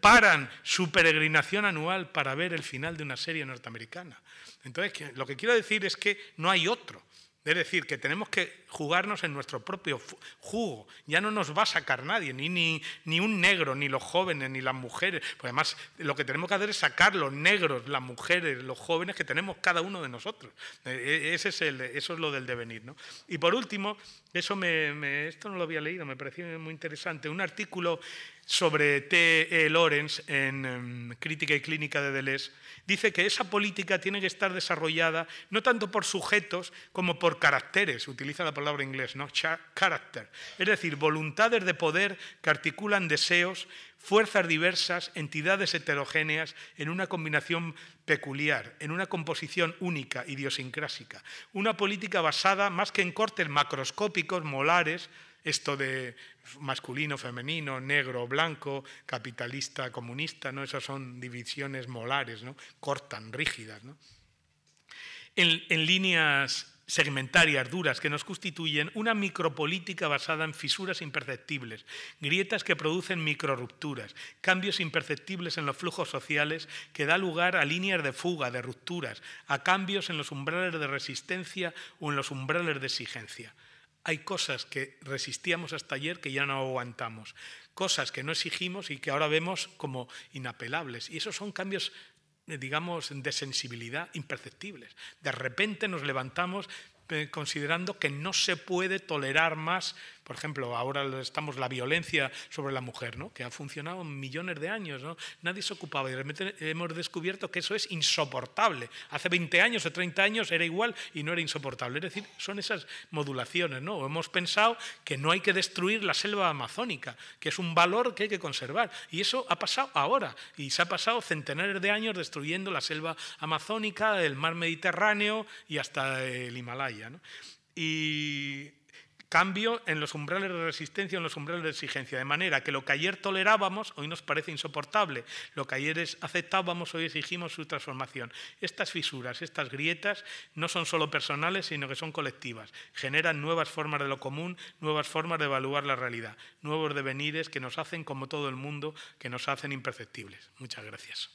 paran su peregrinación anual para ver el final de una serie norteamericana. Entonces, lo que quiero decir es que no hay otro. Es decir, que tenemos que jugarnos en nuestro propio jugo. Ya no nos va a sacar nadie, ni, ni, ni, un negro, ni los jóvenes, ni las mujeres. Pues además, lo que tenemos que hacer es sacar los negros, las mujeres, los jóvenes que tenemos cada uno de nosotros. E, e, ese es el, eso es lo del devenir. ¿no? Y por último, eso me, esto no lo había leído, me pareció muy interesante, un artículo sobre T. E. Lawrence en em, Crítica y Clínica de Deleuze, dice que esa política tiene que estar desarrollada no tanto por sujetos como por caracteres, utiliza la palabra inglés, ¿no? Character, es decir, voluntades de poder que articulan deseos, fuerzas diversas, entidades heterogéneas en una combinación peculiar, en una composición única, idiosincrásica, una política basada más que en cortes macroscópicos, molares, esto de masculino, femenino, negro, blanco, capitalista, comunista, ¿no? Esas son divisiones molares, ¿no? Cortan, rígidas, ¿no? en, líneas segmentarias duras que nos constituyen una micropolítica basada en fisuras imperceptibles, grietas que producen microrupturas, cambios imperceptibles en los flujos sociales que da lugar a líneas de fuga, de rupturas, a cambios en los umbrales de resistencia o en los umbrales de exigencia. Hay cosas que resistíamos hasta ayer que ya no aguantamos, cosas que no exigimos y que ahora vemos como inapelables. Y esos son cambios eh, digamos, de sensibilidad imperceptibles. De repente nos levantamos eh, considerando que no se puede tolerar más por ejemplo, ahora estamos la violencia sobre la mujer, ¿no? que ha funcionado millones de años. ¿no? Nadie se ocupaba y de hemos descubierto que eso es insoportable. Hace 20 años o 30 años era igual y no era insoportable. Es decir, son esas modulaciones. ¿no? Hemos pensado que no hay que destruir la selva amazónica, que es un valor que hay que conservar. Y eso ha pasado ahora. Y se ha pasado centenares de años destruyendo la selva amazónica, el mar Mediterráneo y hasta el Himalaya. ¿no? Y Cambio en los umbrales de resistencia, en los umbrales de exigencia, de manera que lo que ayer tolerábamos hoy nos parece insoportable, lo que ayer aceptábamos hoy exigimos su transformación. Estas fisuras, estas grietas no son solo personales, sino que son colectivas, generan nuevas formas de lo común, nuevas formas de evaluar la realidad, nuevos devenires que nos hacen como todo el mundo, que nos hacen imperceptibles. Muchas gracias.